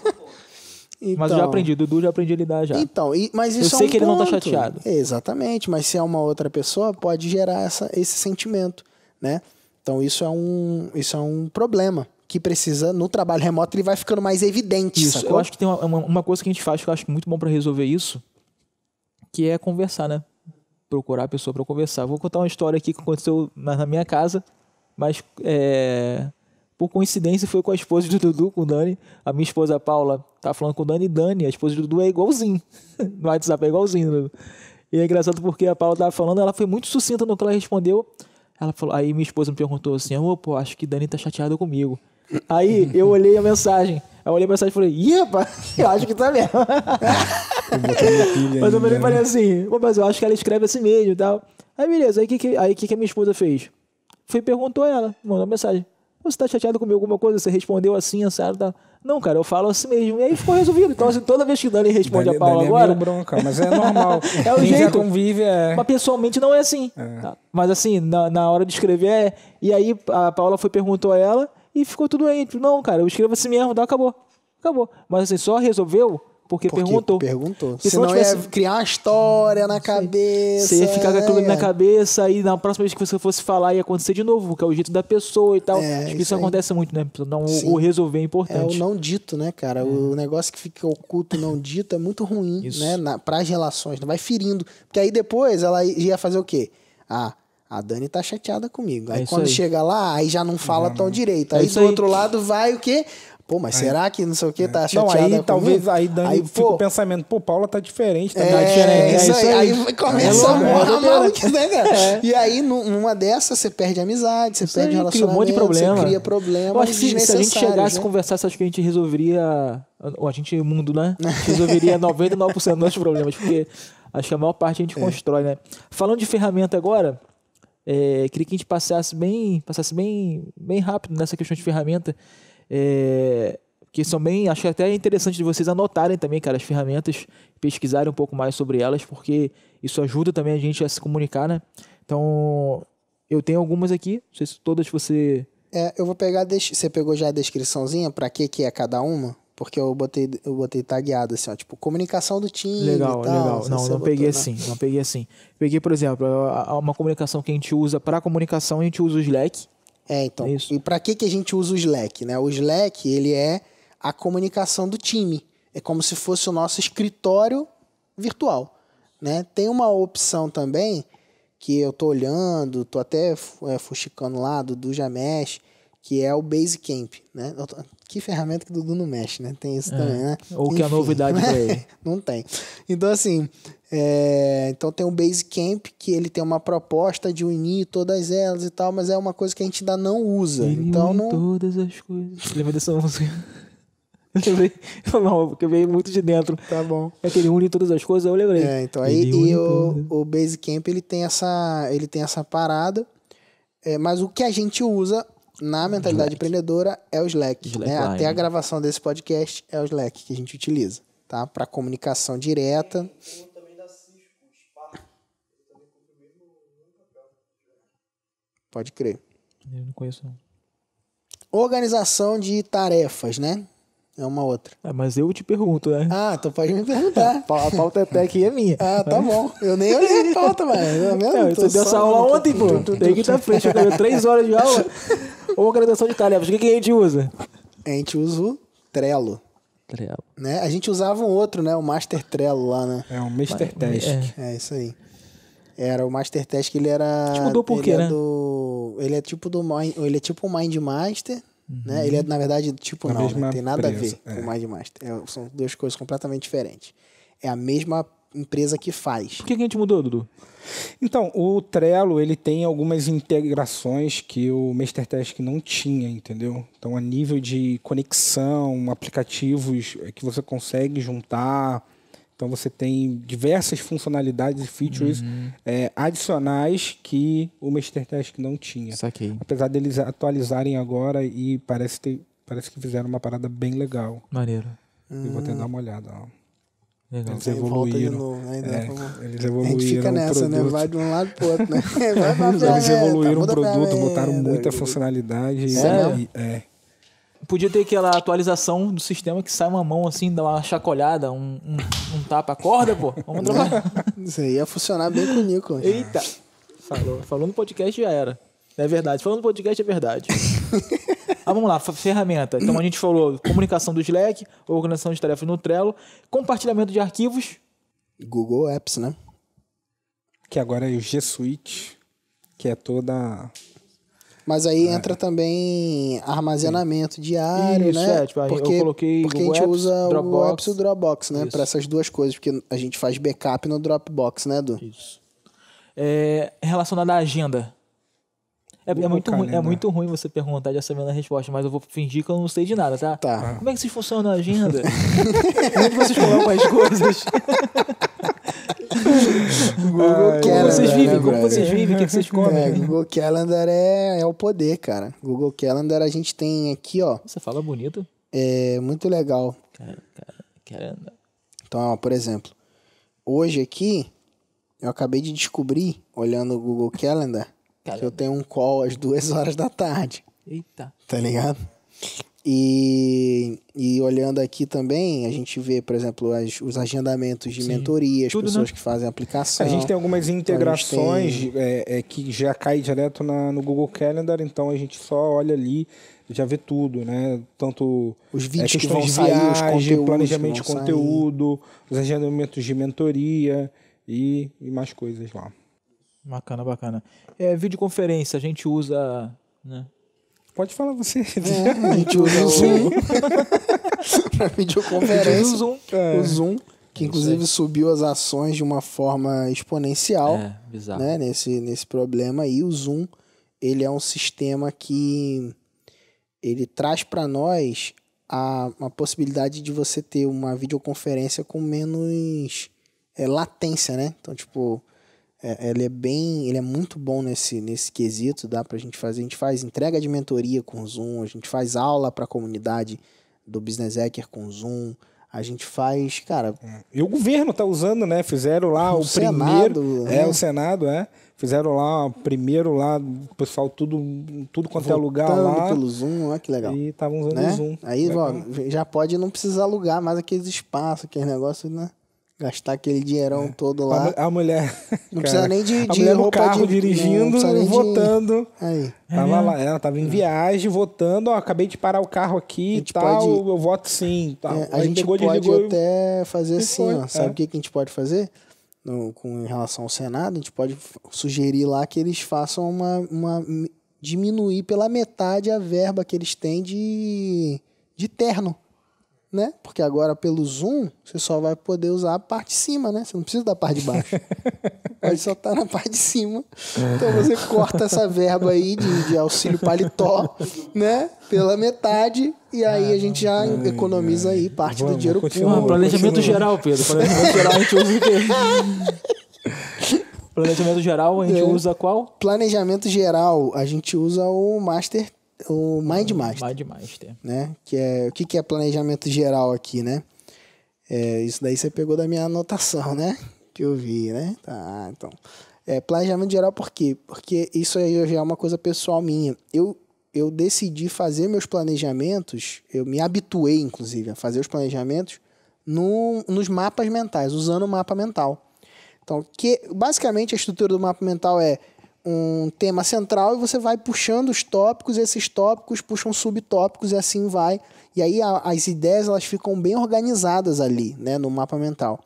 Então, mas eu já então. aprendi, Dudu já aprendi a lidar já. Então, e, mas isso Eu é sei é um que ponto. ele não tá chateado. Exatamente, mas se é uma outra pessoa, pode gerar essa, esse sentimento, né? Então isso é um, isso é um problema que precisa no trabalho remoto ele vai ficando mais evidente. Isso. Sacou? Eu acho que tem uma, uma, coisa que a gente faz que eu acho muito bom para resolver isso, que é conversar, né? Procurar a pessoa para conversar. Vou contar uma história aqui que aconteceu na, minha casa, mas é, por coincidência foi com a esposa do Dudu, com o Dani. A minha esposa a Paula tá falando com o Dani. Dani, a esposa do Dudu é igualzinho. no WhatsApp é igualzinho. Né? E é engraçado porque a Paula tava falando, ela foi muito sucinta no que ela respondeu. Ela falou, aí minha esposa me perguntou assim, ô, pô, acho que Dani tá chateada comigo. Aí eu olhei a mensagem. Aí eu olhei a mensagem e falei, ih, eu acho que tá mesmo. eu mas eu falei, falei né? assim, pô, mas eu acho que ela escreve assim mesmo e tal. Aí beleza, aí o que, que, aí, que, que a minha esposa fez? Fui e perguntou a ela, mandou mensagem. Você está chateado comigo alguma coisa? Você respondeu assim, a tá... Não, cara, eu falo assim mesmo. E aí ficou resolvido. Então, assim, toda vez que Dani responde Dani, a Paula Dani é agora. É bronca, mas é normal. é o Quem jeito. já convive é. Mas pessoalmente não é assim. É. Tá? Mas assim, na, na hora de escrever é. E aí a Paula foi perguntou a ela e ficou tudo aí. Tipo, não, cara, eu escrevo assim mesmo, tá? acabou. Acabou. Mas assim, só resolveu porque, porque perguntou. Perguntou. Porque Senão se tivesse... ia criar uma história na cabeça. Você ia ficar com aquilo é, na né? cabeça e na próxima vez que você fosse falar ia acontecer de novo, porque é o jeito da pessoa e tal. É, Acho que isso, acontece muito, né? Então, não, o, resolver é importante. É o não dito, né, cara? É. O negócio que fica oculto, não dito, é muito ruim, isso. né? Na, pras relações, né? vai ferindo. Porque aí depois ela ia fazer o quê? Ah, a Dani tá chateada comigo. Aí é quando aí. chega lá, aí já não fala não, tão direito. É aí é do aí. outro lado vai o quê? Pô, mas aí, será que não sei o que é. tá é. chateada Não, aí comigo? talvez aí, Dani, aí fica pô, o pensamento, pô, Paula tá diferente, tá é, diferente. é isso aí, aí começa é, a morar maluquice, né, cara? É. E aí, numa dessas, você perde amizade, você isso perde aí, relacionamento, cria um monte de problema. cria problemas Eu acho que se a gente chegasse e né? conversasse, acho que a gente resolveria... Ou a gente, mundo, né? Resolveria 99% dos nossos problemas, porque acho que a maior parte a gente é. constrói, né? Falando de ferramenta agora... É, queria que a gente passasse bem, passasse bem, bem rápido nessa questão de ferramenta é, que são bem. Acho até interessante de vocês anotarem também, cara, as ferramentas, pesquisarem um pouco mais sobre elas, porque isso ajuda também a gente a se comunicar, né? Então, eu tenho algumas aqui, não sei se todas você. É, eu vou pegar. Você pegou já a descriçãozinha para que, que é cada uma? Porque eu botei, eu botei tagueado assim, ó, tipo, comunicação do time. Legal, tal, legal. Assim, não, não, não peguei botou, assim, não peguei assim. Peguei, por exemplo, uma comunicação que a gente usa para comunicação, a gente usa o Slack é, então. É e para que, que a gente usa o Slack? Né? O Slack ele é a comunicação do time. É como se fosse o nosso escritório virtual. Né? Tem uma opção também que eu tô olhando, tô até é, fuxicando lá do, do Jamesh, que é o Basecamp, né? Que ferramenta que o Dudu não mexe, né? Tem isso é. também, né? Ou Enfim, que é novidade né? pra ele. não tem. Então, assim, é, então tem o Basecamp, que ele tem uma proposta de unir todas elas e tal, mas é uma coisa que a gente ainda não usa. Ele então não... todas as coisas. Lembra dessa música? Eu lembrei. Não, porque veio muito de dentro. Tá bom. É que ele une todas as coisas, eu lembrei. É, então aí ele e o, o Basecamp ele tem essa, ele tem essa parada. É, mas o que a gente usa na mentalidade Slack. empreendedora é o Slack. Slack né? Até a gravação desse podcast é o Slack que a gente utiliza, tá? Para comunicação direta. Pode crer. Eu não conheço, não. Organização de tarefas, né? É uma outra. Ah, mas eu te pergunto, né? Ah, tu então pode me perguntar. a pauta até aqui é minha. Ah, tá bom. Eu nem olhei a pauta, mas eu mesmo. É, deu essa aula ontem, pô. Tem que estar frente, eu quero três horas de aula. Organização de tarefas. O que, que a gente usa? A gente usa o Trello. Trello. Né? A gente usava um outro, né? O Master Trello lá, né? É, um Mr. Test. É. é isso aí. Era o Master Test que ele era. Te mudou por quê, é né? Do, ele é tipo do ele é tipo o Mind Master, né? uhum. né? Ele é na verdade tipo a não, né? tem nada empresa, a ver é. com o Mind Master. É, são duas coisas completamente diferentes. É a mesma empresa que faz. Por que, que a gente mudou, Dudu? Então, o Trello, ele tem algumas integrações que o MasterTask não tinha, entendeu? Então, a nível de conexão, aplicativos é que você consegue juntar, então você tem diversas funcionalidades e features uhum. é, adicionais que o MasterTask não tinha. Saquei. Apesar deles atualizarem agora e parece, ter, parece que fizeram uma parada bem legal. Maneiro. vou até hum. dar uma olhada. Ó. Legal. Eles evoluíram. Novo, é, é eles evoluíram. A gente fica nessa, né? Vai de um lado pro outro, né? Vai pra eles evoluíram o tá produto, botaram muita né? funcionalidade. Sério? e, é, Podia ter aquela atualização do sistema que sai uma mão assim, dá uma chacoalhada, um, um, um tapa, acorda, pô. Vamos é. trabalhar. Isso aí ia funcionar bem com o Nico. Eita! Falou, falou no podcast já era. É verdade. falou no podcast é verdade. ah, vamos lá, ferramenta. Então a gente falou comunicação do Slack, organização de tarefas no Trello, compartilhamento de arquivos. Google Apps, né? Que agora é o G Suite, que é toda mas aí é. entra também armazenamento Sim. diário, Isso, né? É, tipo, porque, eu coloquei porque a gente usa Dropbox. o Apps e o Dropbox, né? Para essas duas coisas, porque a gente faz backup no Dropbox, né, Du? Isso. É, relacionado à agenda. É, é muito ruim, é muito ruim você perguntar já sabendo a resposta, mas eu vou fingir que eu não sei de nada, tá? tá. Como é que vocês funcionam a agenda? Como é que vocês colocam as coisas? Google ah, Calendar. Como vocês vivem? Né, como vocês vivem? O que vocês é, comem? É, Google Calendar é, é o poder, cara. Google Calendar a gente tem aqui, ó. Você fala bonito. É muito legal. Então, ó, por exemplo, hoje aqui eu acabei de descobrir, olhando o Google Calendar, Calendar. que eu tenho um call às duas horas da tarde. Eita. Tá ligado? E, e olhando aqui também, a gente vê, por exemplo, as, os agendamentos de Sim. mentorias, Tudo, pessoas né? que fazem aplicação. A gente tem algumas então, integrações tem... É, é, que já cai direto na, no Google Calendar, então a gente só olha ali já vê tudo, né? Tanto os vídeos é, que vão sair, viagem, os planejamento de conteúdo, sair. os agendamentos de mentoria e, e mais coisas lá. Bacana, bacana. É, videoconferência, a gente usa né, Pode falar você. É, a gente usa o Zoom. pra videoconferência. O Zoom. É. O Zoom, que inclusive subiu as ações de uma forma exponencial. É, bizarro. Né, nesse, nesse problema. E o Zoom, ele é um sistema que ele traz para nós a, a possibilidade de você ter uma videoconferência com menos é, latência, né? Então, tipo, é, ele é bem, ele é muito bom nesse, nesse quesito, dá pra gente fazer, a gente faz entrega de mentoria com o Zoom, a gente faz aula para a comunidade do Business Hacker com o Zoom, a gente faz, cara. É, e o governo tá usando, né? Fizeram lá o, o Senado, primeiro, é, é o Senado, é. Fizeram lá primeiro lá, o pessoal tudo tudo quanto é Voltando é lugar lá. pelo Zoom, olha que legal. E estavam usando né? o Zoom. Aí, ó, já pode não precisar alugar mais aqueles espaços, aqueles negócios, né? Gastar aquele dinheirão é. todo lá. A, a mulher. Não cara, precisa nem de, de roupa carro, de, dirigindo, não, não votando. De... Aí. Tava é. lá, ela tava em é. viagem, votando, ó, acabei de parar o carro aqui e tal, pode... eu voto sim. É, tal. É, a gente pode desligou, até fazer assim, foi. ó. Sabe o que, que a gente pode fazer? No, com em relação ao Senado, a gente pode sugerir lá que eles façam uma, uma diminuir pela metade a verba que eles têm de, de terno né? Porque agora pelo Zoom você só vai poder usar a parte de cima, né? Você não precisa da parte de baixo. Pode só tá na parte de cima. Então você corta essa verba aí de, de auxílio paletó, né? Pela metade. E aí a gente já ai, economiza ai. aí parte Vamos, do dinheiro público. Planejamento geral, Pedro. Planejamento geral a gente usa o quê? Planejamento geral a gente é. usa qual? Planejamento geral a gente usa o Master o Mind uhum. Master. Mind Master. Né? Que é, o que, que é planejamento geral aqui, né? É, isso daí você pegou da minha anotação, né? Que eu vi, né? Tá, então. É, planejamento geral por quê? Porque isso aí já é uma coisa pessoal minha. Eu, eu decidi fazer meus planejamentos, eu me habituei, inclusive, a fazer os planejamentos no, nos mapas mentais, usando o mapa mental. Então, que basicamente a estrutura do mapa mental é um tema central e você vai puxando os tópicos, esses tópicos puxam subtópicos e assim vai. E aí a, as ideias elas ficam bem organizadas ali, né, no mapa mental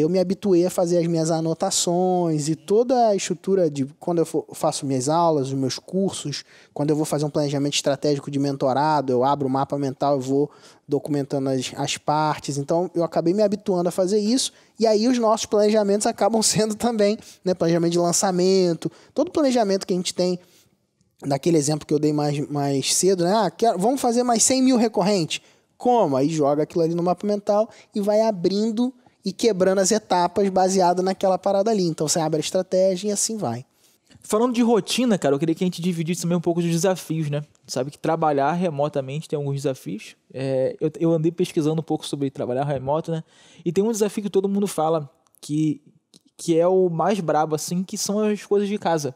eu me habituei a fazer as minhas anotações e toda a estrutura de quando eu faço minhas aulas, os meus cursos, quando eu vou fazer um planejamento estratégico de mentorado, eu abro o um mapa mental, e vou documentando as, as partes. Então, eu acabei me habituando a fazer isso e aí os nossos planejamentos acabam sendo também, né, planejamento de lançamento, todo planejamento que a gente tem daquele exemplo que eu dei mais, mais cedo, né? Ah, quero, vamos fazer mais 100 mil recorrente. Como? Aí joga aquilo ali no mapa mental e vai abrindo e quebrando as etapas baseado naquela parada ali. Então você abre a estratégia e assim vai. Falando de rotina, cara, eu queria que a gente dividisse também um pouco dos desafios, né? Sabe que trabalhar remotamente tem alguns desafios. É, eu, eu andei pesquisando um pouco sobre trabalhar remoto, né? E tem um desafio que todo mundo fala, que, que é o mais brabo, assim, que são as coisas de casa.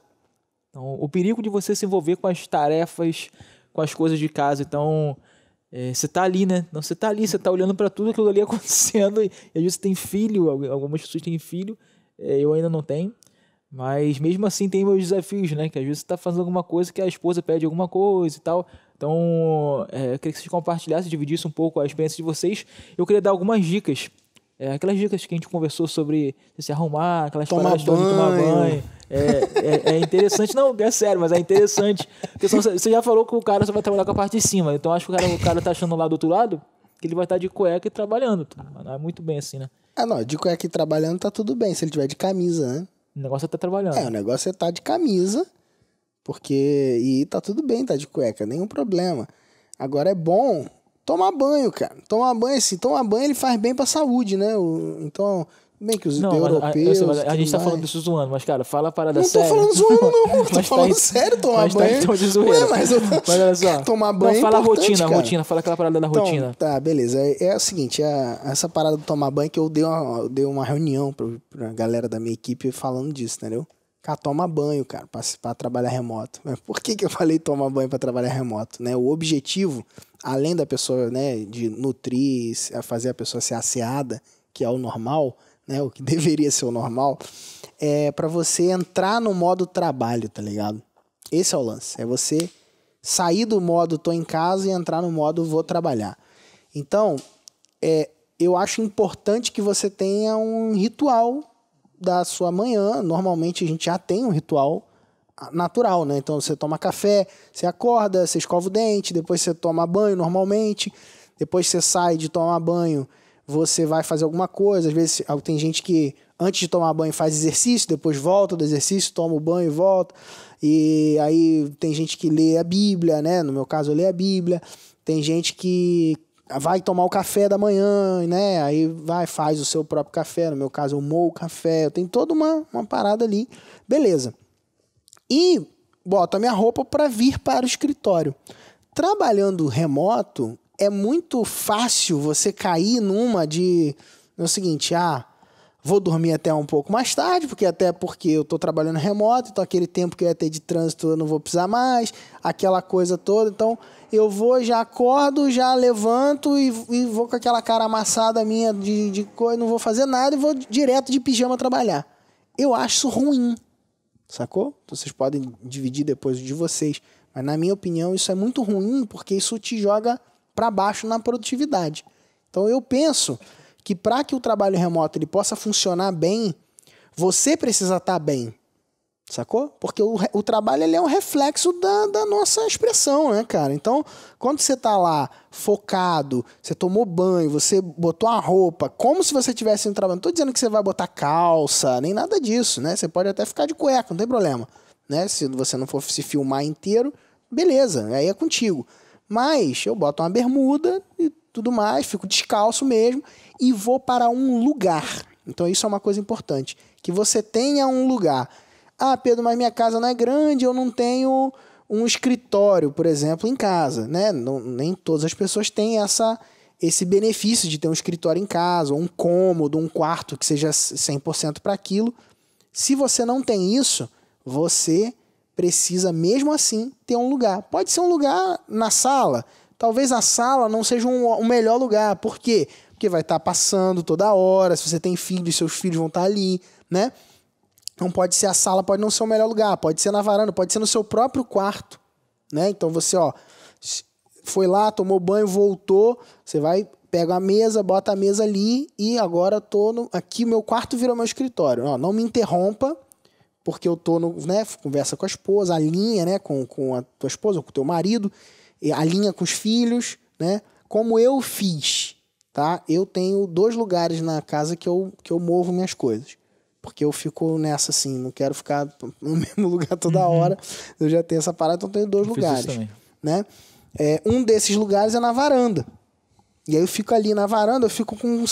Então, o perigo de você se envolver com as tarefas, com as coisas de casa. Então, é, você tá ali, né? Não, você tá ali, você tá olhando para tudo aquilo ali acontecendo. E, e às vezes você tem filho, algumas pessoas têm filho, é, eu ainda não tenho. Mas mesmo assim tem meus desafios, né? Que às vezes você tá fazendo alguma coisa que a esposa pede alguma coisa e tal. Então, é, eu queria que vocês compartilhassem, dividissem um pouco a experiência de vocês. Eu queria dar algumas dicas. É, aquelas dicas que a gente conversou sobre se arrumar, aquelas tomar paradas de tomar banho é, é, é, interessante, não, é sério, mas é interessante. Porque você já falou que o cara só vai trabalhar com a parte de cima, então acho que o cara, o cara tá achando lá do outro lado que ele vai estar tá de cueca e trabalhando. Tá? Não é muito bem assim, né? Ah, não, de cueca e trabalhando tá tudo bem, se ele tiver de camisa, né? O negócio é tá trabalhando. É, o negócio é tá de camisa, porque. E tá tudo bem, tá de cueca, nenhum problema. Agora é bom tomar banho, cara. Tomar banho, assim, tomar banho ele faz bem pra saúde, né? O, então, Meio é que os não, europeus. Mas, a, a gente está falando disso zoando, mas, cara, fala a parada séria. Não tô falando zoando, não. tô tá falando tá, sério, tomar tá banho. Tá de zoeira. Ué, mas, eu, mas olha só. Tomar banho. Não, é fala é a rotina, cara. a rotina, fala aquela parada da então, rotina. Tá, beleza. É, é o seguinte, é, essa parada do tomar banho que eu dei uma, eu dei uma reunião pra, pra galera da minha equipe falando disso, entendeu? Cara, toma banho, cara, pra, pra trabalhar remoto. Mas por que, que eu falei tomar banho para trabalhar remoto? Né? O objetivo, além da pessoa, né, de nutrir, fazer a pessoa ser asseada, que é o normal né, o que deveria ser o normal, é para você entrar no modo trabalho, tá ligado? Esse é o lance, é você sair do modo tô em casa e entrar no modo vou trabalhar. Então, é, eu acho importante que você tenha um ritual da sua manhã. Normalmente a gente já tem um ritual natural, né? Então você toma café, você acorda, você escova o dente, depois você toma banho normalmente, depois você sai de tomar banho, você vai fazer alguma coisa, às vezes ah, tem gente que antes de tomar banho faz exercício, depois volta do exercício, toma o banho e volta. E aí tem gente que lê a Bíblia, né? No meu caso eu leio a Bíblia. Tem gente que vai tomar o café da manhã, né? Aí vai, faz o seu próprio café. No meu caso eu moo o café. Eu tenho toda uma, uma parada ali. Beleza. E boto a minha roupa para vir para o escritório. Trabalhando remoto, é muito fácil você cair numa de. É o seguinte, ah, vou dormir até um pouco mais tarde, porque até porque eu estou trabalhando remoto, então aquele tempo que eu ia ter de trânsito eu não vou precisar mais, aquela coisa toda. Então eu vou, já acordo, já levanto e, e vou com aquela cara amassada minha de, de coisa, não vou fazer nada e vou direto de pijama trabalhar. Eu acho ruim, sacou? Então, vocês podem dividir depois de vocês, mas na minha opinião isso é muito ruim porque isso te joga para baixo na produtividade. Então eu penso que para que o trabalho remoto ele possa funcionar bem, você precisa estar tá bem. Sacou? Porque o, o trabalho ele é um reflexo da, da nossa expressão, né, cara? Então, quando você tá lá focado, você tomou banho, você botou a roupa, como se você tivesse no trabalho. Não tô dizendo que você vai botar calça, nem nada disso, né? Você pode até ficar de cueca, não tem problema. Né? Se você não for se filmar inteiro, beleza, aí é contigo. Mas eu boto uma bermuda e tudo mais, fico descalço mesmo e vou para um lugar. Então isso é uma coisa importante, que você tenha um lugar. Ah, Pedro, mas minha casa não é grande, eu não tenho um escritório, por exemplo, em casa, né? Não, nem todas as pessoas têm essa esse benefício de ter um escritório em casa, ou um cômodo, um quarto que seja 100% para aquilo. Se você não tem isso, você precisa mesmo assim ter um lugar. Pode ser um lugar na sala. Talvez a sala não seja um, um melhor lugar. Por quê? Porque vai estar tá passando toda hora. Se você tem filhos, seus filhos vão estar tá ali, né? Não pode ser a sala, pode não ser o melhor lugar. Pode ser na varanda, pode ser no seu próprio quarto, né? Então você, ó, foi lá, tomou banho, voltou. Você vai, pega a mesa, bota a mesa ali e agora tô no, aqui meu quarto virou meu escritório. Ó, não me interrompa porque eu tô no, né, conversa com a esposa, alinha, né, com, com a tua esposa, com o teu marido, alinha com os filhos, né? Como eu fiz, tá? Eu tenho dois lugares na casa que eu, que eu movo minhas coisas. Porque eu fico nessa assim, não quero ficar no mesmo lugar toda uhum. hora. Eu já tenho essa parada, então tenho dois eu lugares, né? É, um desses lugares é na varanda. E aí eu fico ali na varanda, eu fico com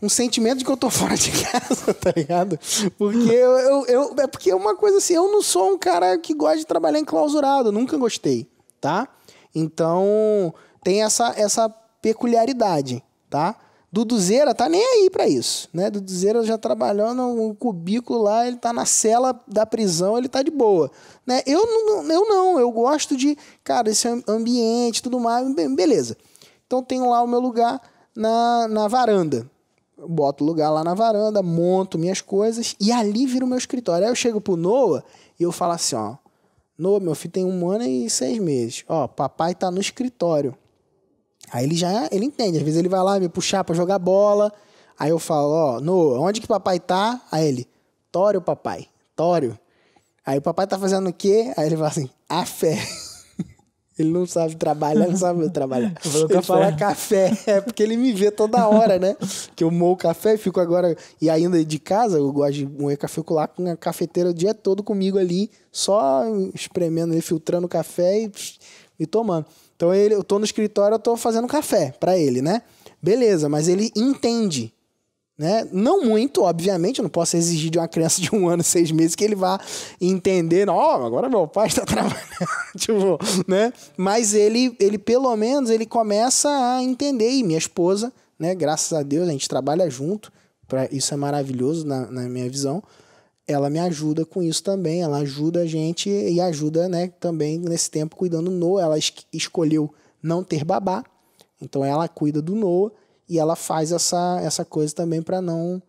um sentimento de que eu tô fora de casa, tá ligado? Porque eu, eu, eu, É porque é uma coisa assim, eu não sou um cara que gosta de trabalhar enclausurado, nunca gostei, tá? Então, tem essa, essa peculiaridade, tá? Duduzeira tá nem aí para isso, né? Duduzeira já trabalhando no cubículo lá, ele tá na cela da prisão, ele tá de boa, né? Eu não, eu não, eu gosto de, cara, esse ambiente, tudo mais, beleza. Então tenho lá o meu lugar na, na varanda, boto lugar lá na varanda, monto minhas coisas e ali vira o meu escritório. Aí eu chego pro Noah e eu falo assim, ó, Noah, meu filho tem um ano e seis meses. Ó, papai tá no escritório. Aí ele já, ele entende. Às vezes ele vai lá me puxar para jogar bola. Aí eu falo, ó, Noah, onde que papai tá? Aí ele, Tório, papai, Tório. Aí o papai tá fazendo o quê? Aí ele fala assim, a fé. Ele não sabe trabalhar, não sabe trabalhar. ele café. fala café, é porque ele me vê toda hora, né? Que eu o café e fico agora. E ainda de casa, eu gosto de moer café com lá com a cafeteira o dia todo comigo ali, só espremendo e filtrando café e, e tomando. Então ele, eu tô no escritório, eu tô fazendo café para ele, né? Beleza, mas ele entende né? Não muito, obviamente, eu não posso exigir de uma criança de um ano, seis meses, que ele vá entender, ó, oh, agora meu pai está trabalhando, tipo, né? Mas ele, ele, pelo menos, ele começa a entender, e minha esposa, né, graças a Deus, a gente trabalha junto, pra, isso é maravilhoso na, na minha visão, ela me ajuda com isso também, ela ajuda a gente e ajuda, né, também nesse tempo cuidando do Noah, ela es escolheu não ter babá, então ela cuida do Noah, e ela faz essa, essa coisa também para não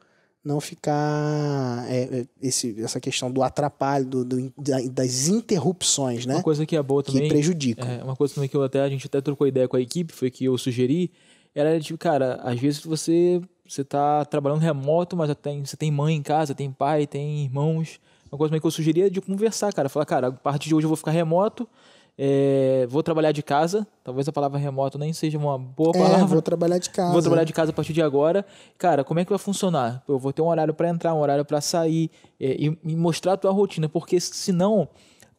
não ficar é, é, esse, essa questão do atrapalho, do, do, das interrupções, né? Uma coisa que é boa também. Que prejudica. É, uma coisa também que eu até, a gente até trocou ideia com a equipe, foi que eu sugeri, era tipo, cara, às vezes você você tá trabalhando remoto, mas tem, você tem mãe em casa, tem pai, tem irmãos. Uma coisa também que eu sugeri é de conversar, cara. Falar, cara, a partir de hoje eu vou ficar remoto, é, vou trabalhar de casa. Talvez a palavra remoto nem seja uma boa é, palavra. É, vou trabalhar de casa. Vou trabalhar de casa a partir de agora. Cara, como é que vai funcionar? Eu vou ter um horário para entrar, um horário para sair é, e, e, mostrar a tua rotina, porque senão.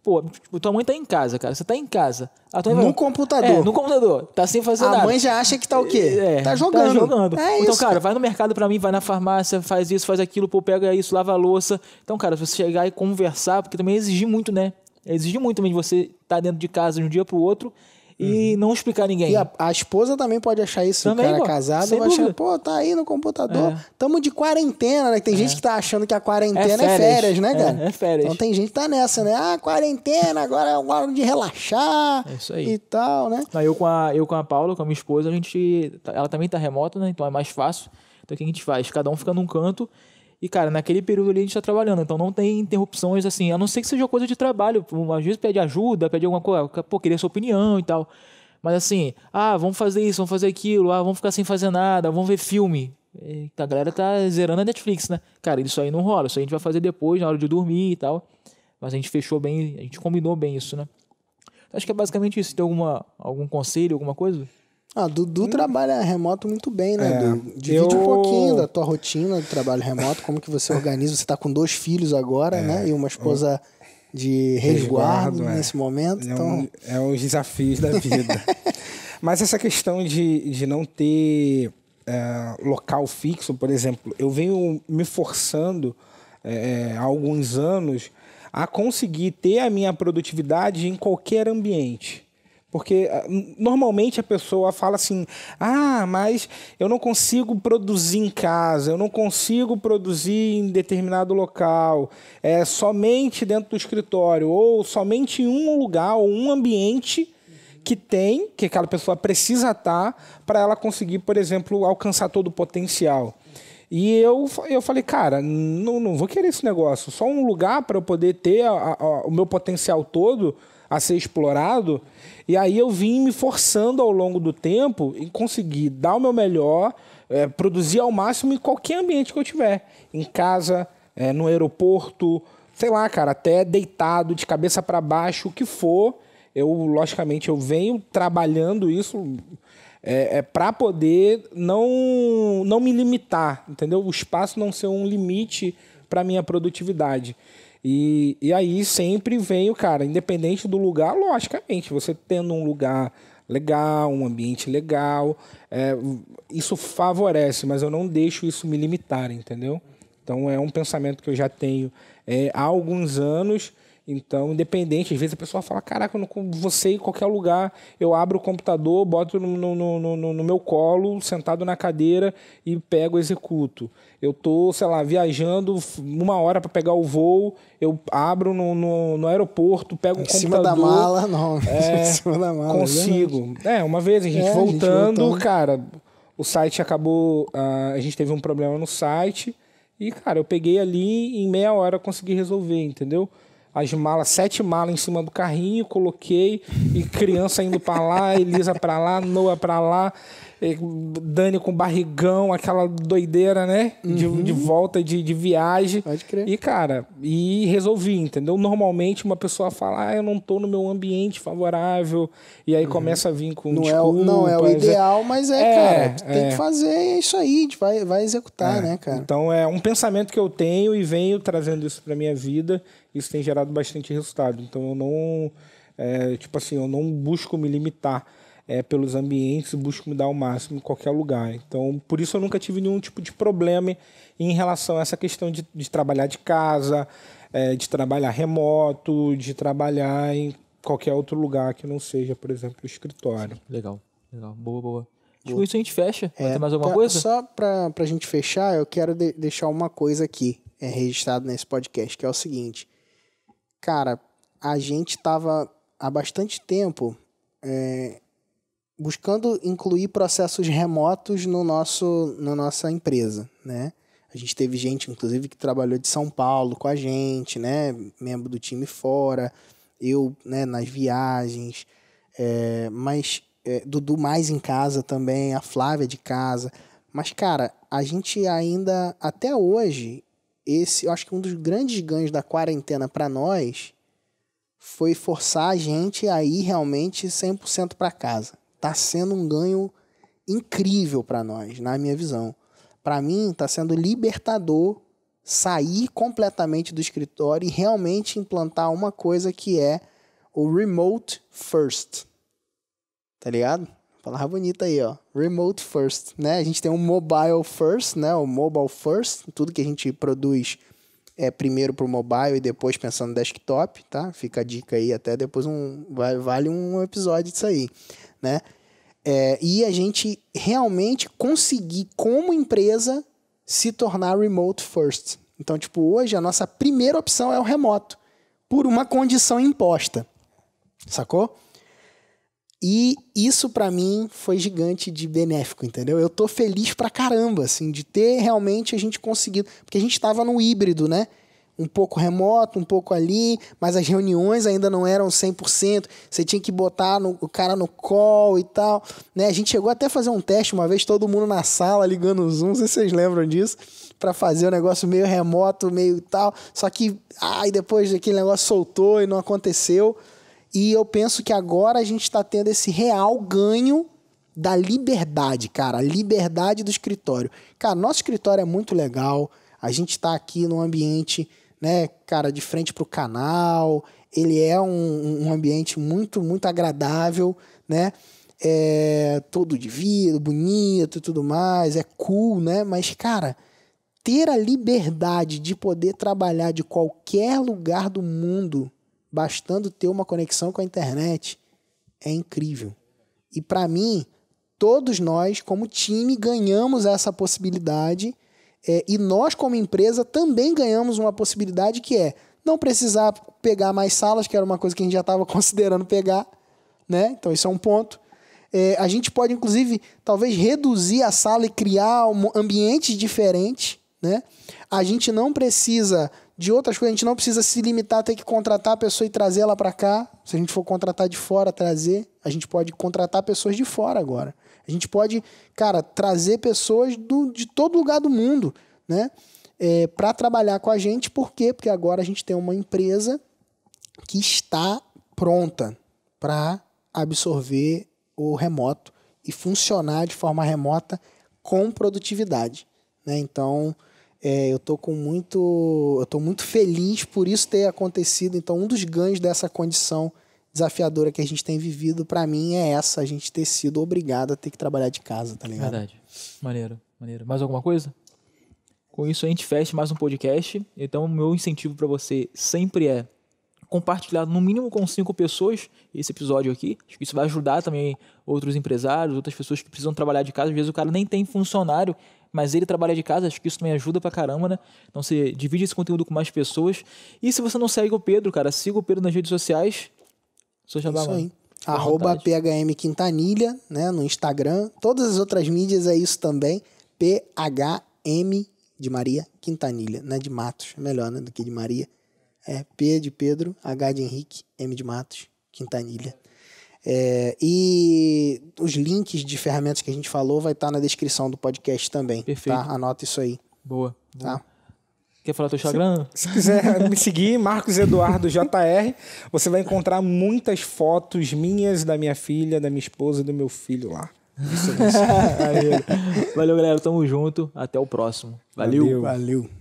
Pô, tua mãe tá em casa, cara. Você tá em casa. A tua no computador. É, no computador. Tá sem fazer a nada. A mãe já acha que tá o quê? É, é tá, tá jogando. Tá jogando. É então, isso. cara, vai no mercado para mim, vai na farmácia, faz isso, faz aquilo, pô, pega isso, lava a louça. Então, cara, se você chegar e conversar, porque também exigir muito, né? Exige muito mesmo você estar tá dentro de casa de um dia para o outro e uhum. não explicar ninguém. E a, a, esposa também pode achar isso, também, o cara pô, casado vai achar, pô, tá aí no computador. É. Tamo de quarentena, né? Tem é. gente que tá achando que a quarentena é férias, é férias né, é, cara? É, férias. Então tem gente que tá nessa, né? Ah, quarentena, agora é hora de relaxar é isso aí. e tal, né? Não, eu, com a, eu com a Paula, com a minha esposa, a gente. Tá, ela também tá remota, né? Então é mais fácil. Então o que a gente faz? Cada um fica num canto e, cara, naquele período ali a gente tá trabalhando, então não tem interrupções, assim, a não ser que seja coisa de trabalho. Às vezes pede ajuda, pede alguma coisa, pô, queria sua opinião e tal. Mas assim, ah, vamos fazer isso, vamos fazer aquilo, ah, vamos ficar sem fazer nada, vamos ver filme. a galera tá zerando a Netflix, né? Cara, isso aí não rola, isso aí a gente vai fazer depois, na hora de dormir e tal. Mas a gente fechou bem, a gente combinou bem isso, né? Acho que é basicamente isso. Tem alguma, algum conselho, alguma coisa? Ah, Dudu hum. trabalha remoto muito bem, né, é, Divide eu... um pouquinho da tua rotina de trabalho remoto, como que você organiza, você tá com dois filhos agora, é, né? E uma esposa eu... de resguardo, resguardo é. nesse é. momento. É, então... É um, é os desafios da vida. Mas essa questão de, de não ter uh, local fixo, por exemplo, eu venho me forçando uh, há alguns anos a conseguir ter a minha produtividade em qualquer ambiente. Porque ah, normalmente a pessoa fala assim: ah, mas eu não consigo produzir em casa, eu não consigo produzir em determinado local, é somente dentro do escritório, ou somente em um lugar ou um ambiente que tem, que aquela pessoa precisa estar, tá para ela conseguir, por exemplo, alcançar todo o potencial. E eu, eu falei, cara, não, não vou querer esse negócio, só um lugar para eu poder ter a, a, o meu potencial todo a ser explorado. E aí eu vim me forçando ao longo do tempo e conseguir dar o meu melhor, é, produzir ao máximo em qualquer ambiente que eu tiver. Em casa, é, no aeroporto, sei lá, cara, até deitado, de cabeça para baixo, o que for. Eu, logicamente, eu venho trabalhando isso é, eh, é para poder não, não me limitar, entendeu? O espaço não ser um limite para minha produtividade. E, e aí sempre vem o cara, independente do lugar, logicamente, você tendo um lugar legal, um ambiente legal, é, isso favorece, mas eu não deixo isso me limitar, entendeu? Então é um pensamento que eu já tenho é, há alguns anos então, independente, às vezes a pessoa fala: Caraca, você em qualquer lugar, eu abro o computador, boto no, no, no, no meu colo, sentado na cadeira e pego, executo. Eu tô, sei lá, viajando uma hora para pegar o voo, eu abro no, no, no aeroporto, pego em o computador. Em cima da mala, não. É, em cima da mala. Consigo. É, uma vez a gente é, voltando, a gente cara, o site acabou. a gente teve um problema no site. E, cara, eu peguei ali em meia hora consegui resolver, entendeu? as malas, sete malas em cima do carrinho, coloquei, e criança indo para lá, Elisa para lá, Noah para lá, Dani com barrigão, aquela doideira, né? De, uhum. de volta de, de, viagem. Pode crer. E, cara, e resolvi, entendeu? Normalmente uma pessoa fala, ah, eu não tô no meu ambiente favorável, e aí uhum. começa a vir com não desculpas. É o, não é o é ideal, mas é, é cara, é, tem que fazer, é isso aí, vai, vai executar, é, né, cara? Então é um pensamento que eu tenho e venho trazendo isso pra minha vida isso tem gerado bastante resultado. Então eu não, é, tipo assim, eu não busco me limitar é, pelos ambientes, busco me dar o máximo em qualquer lugar. Então por isso eu nunca tive nenhum tipo de problema em relação a essa questão de, de trabalhar de casa, é, de trabalhar remoto, de trabalhar em qualquer outro lugar que não seja, por exemplo, o escritório. Legal, legal, boa, boa. Com isso a gente fecha. É, Vai mais alguma pra, tá, coisa? Só para a gente fechar, eu quero de, deixar uma coisa aqui é, registrado nesse podcast, que é o seguinte cara, a gente estava há bastante tempo é, buscando incluir processos remotos no nosso, na nossa empresa, né? A gente teve gente, inclusive, que trabalhou de São Paulo com a gente, né? Membro do time fora, eu, né, nas viagens, é, mas é, Dudu mais em casa também, a Flávia de casa. Mas, cara, a gente ainda, até hoje, esse, eu acho que um dos grandes ganhos da quarentena para nós foi forçar a gente a ir realmente 100% para casa. Tá sendo um ganho incrível para nós, na minha visão. Para mim, tá sendo libertador sair completamente do escritório e realmente implantar uma coisa que é o remote first. Tá ligado? Palavra bonita aí, ó. Remote first, né? A gente tem um mobile first, né? O mobile first, tudo que a gente produz é primeiro para o mobile e depois pensando no desktop, tá? Fica a dica aí, até depois um vale um episódio disso aí, né? É, e a gente realmente conseguir como empresa se tornar remote first. Então, tipo, hoje a nossa primeira opção é o remoto, por uma condição imposta. Sacou? E isso para mim foi gigante de benéfico, entendeu? Eu tô feliz pra caramba, assim, de ter realmente a gente conseguido, porque a gente estava no híbrido, né? Um pouco remoto, um pouco ali, mas as reuniões ainda não eram 100%, você tinha que botar no, o cara no call e tal, né? A gente chegou até a fazer um teste uma vez, todo mundo na sala ligando o Zoom, se vocês lembram disso, para fazer o um negócio meio remoto, meio tal, só que, ai, depois aquele negócio soltou e não aconteceu, e eu penso que agora a gente está tendo esse real ganho da liberdade, cara, a liberdade do escritório. Cara, nosso escritório é muito legal. A gente está aqui num ambiente, né, cara, de frente para o canal. Ele é um, um, ambiente muito, muito agradável, né? É todo de vidro, bonito e tudo mais, é cool, né? Mas, cara, ter a liberdade de poder trabalhar de qualquer lugar do mundo bastando ter uma conexão com a internet, é incrível. E para mim, todos nós, como time, ganhamos essa possibilidade. É, e nós, como empresa, também ganhamos uma possibilidade que é não precisar pegar mais salas, que era uma coisa que a gente já estava considerando pegar. Né? Então, isso é um ponto. É, a gente pode, inclusive, talvez reduzir a sala e criar um ambientes diferentes. Né? A gente não precisa de outras coisas. A gente não precisa se limitar a ter que contratar a pessoa e trazer ela para cá. Se a gente for contratar de fora, trazer. A gente pode contratar pessoas de fora agora. A gente pode, cara, trazer pessoas do, de todo lugar do mundo, né? É, para trabalhar com a gente. Por quê? Porque agora a gente tem uma empresa que está pronta para absorver o remoto e funcionar de forma remota com produtividade. Né? Então, é, eu tô com muito, eu tô muito feliz por isso ter acontecido. Então, um dos ganhos dessa condição desafiadora que a gente tem vivido, para mim, é essa: a gente ter sido obrigado a ter que trabalhar de casa, tá ligado? Verdade. Maneiro, maneiro. Mais alguma coisa? Com isso, a gente fecha mais um podcast. Então, o meu incentivo para você sempre é compartilhar no mínimo com cinco pessoas esse episódio aqui. Acho que isso vai ajudar também outros empresários, outras pessoas que precisam trabalhar de casa. Às vezes o cara nem tem funcionário mas ele trabalha de casa, acho que isso também ajuda pra caramba, né? Então você divide esse conteúdo com mais pessoas. E se você não segue o Pedro, cara, siga o Pedro nas redes sociais. Sou é isso aí. Arroba PHM Quintanilha, né? No Instagram. Todas as outras mídias é isso também. PHM de Maria Quintanilha, né? De Matos. É melhor, né? Do que de Maria. É P de Pedro, H de Henrique, M de Matos, Quintanilha. É, e os links de ferramentas que a gente falou vai estar tá na descrição do podcast também. Tá? Perfeito. Tá? Anota isso aí. Boa. Tá? boa. Tá? Quer falar teu Instagram? Se, se quiser me seguir, Marcos Eduardo JR, você vai encontrar muitas fotos minhas, da minha filha, da minha esposa, do meu filho lá. Isso, isso. Valeu, galera. Tamo junto. Até o próximo. Valeu. Valeu. Valeu.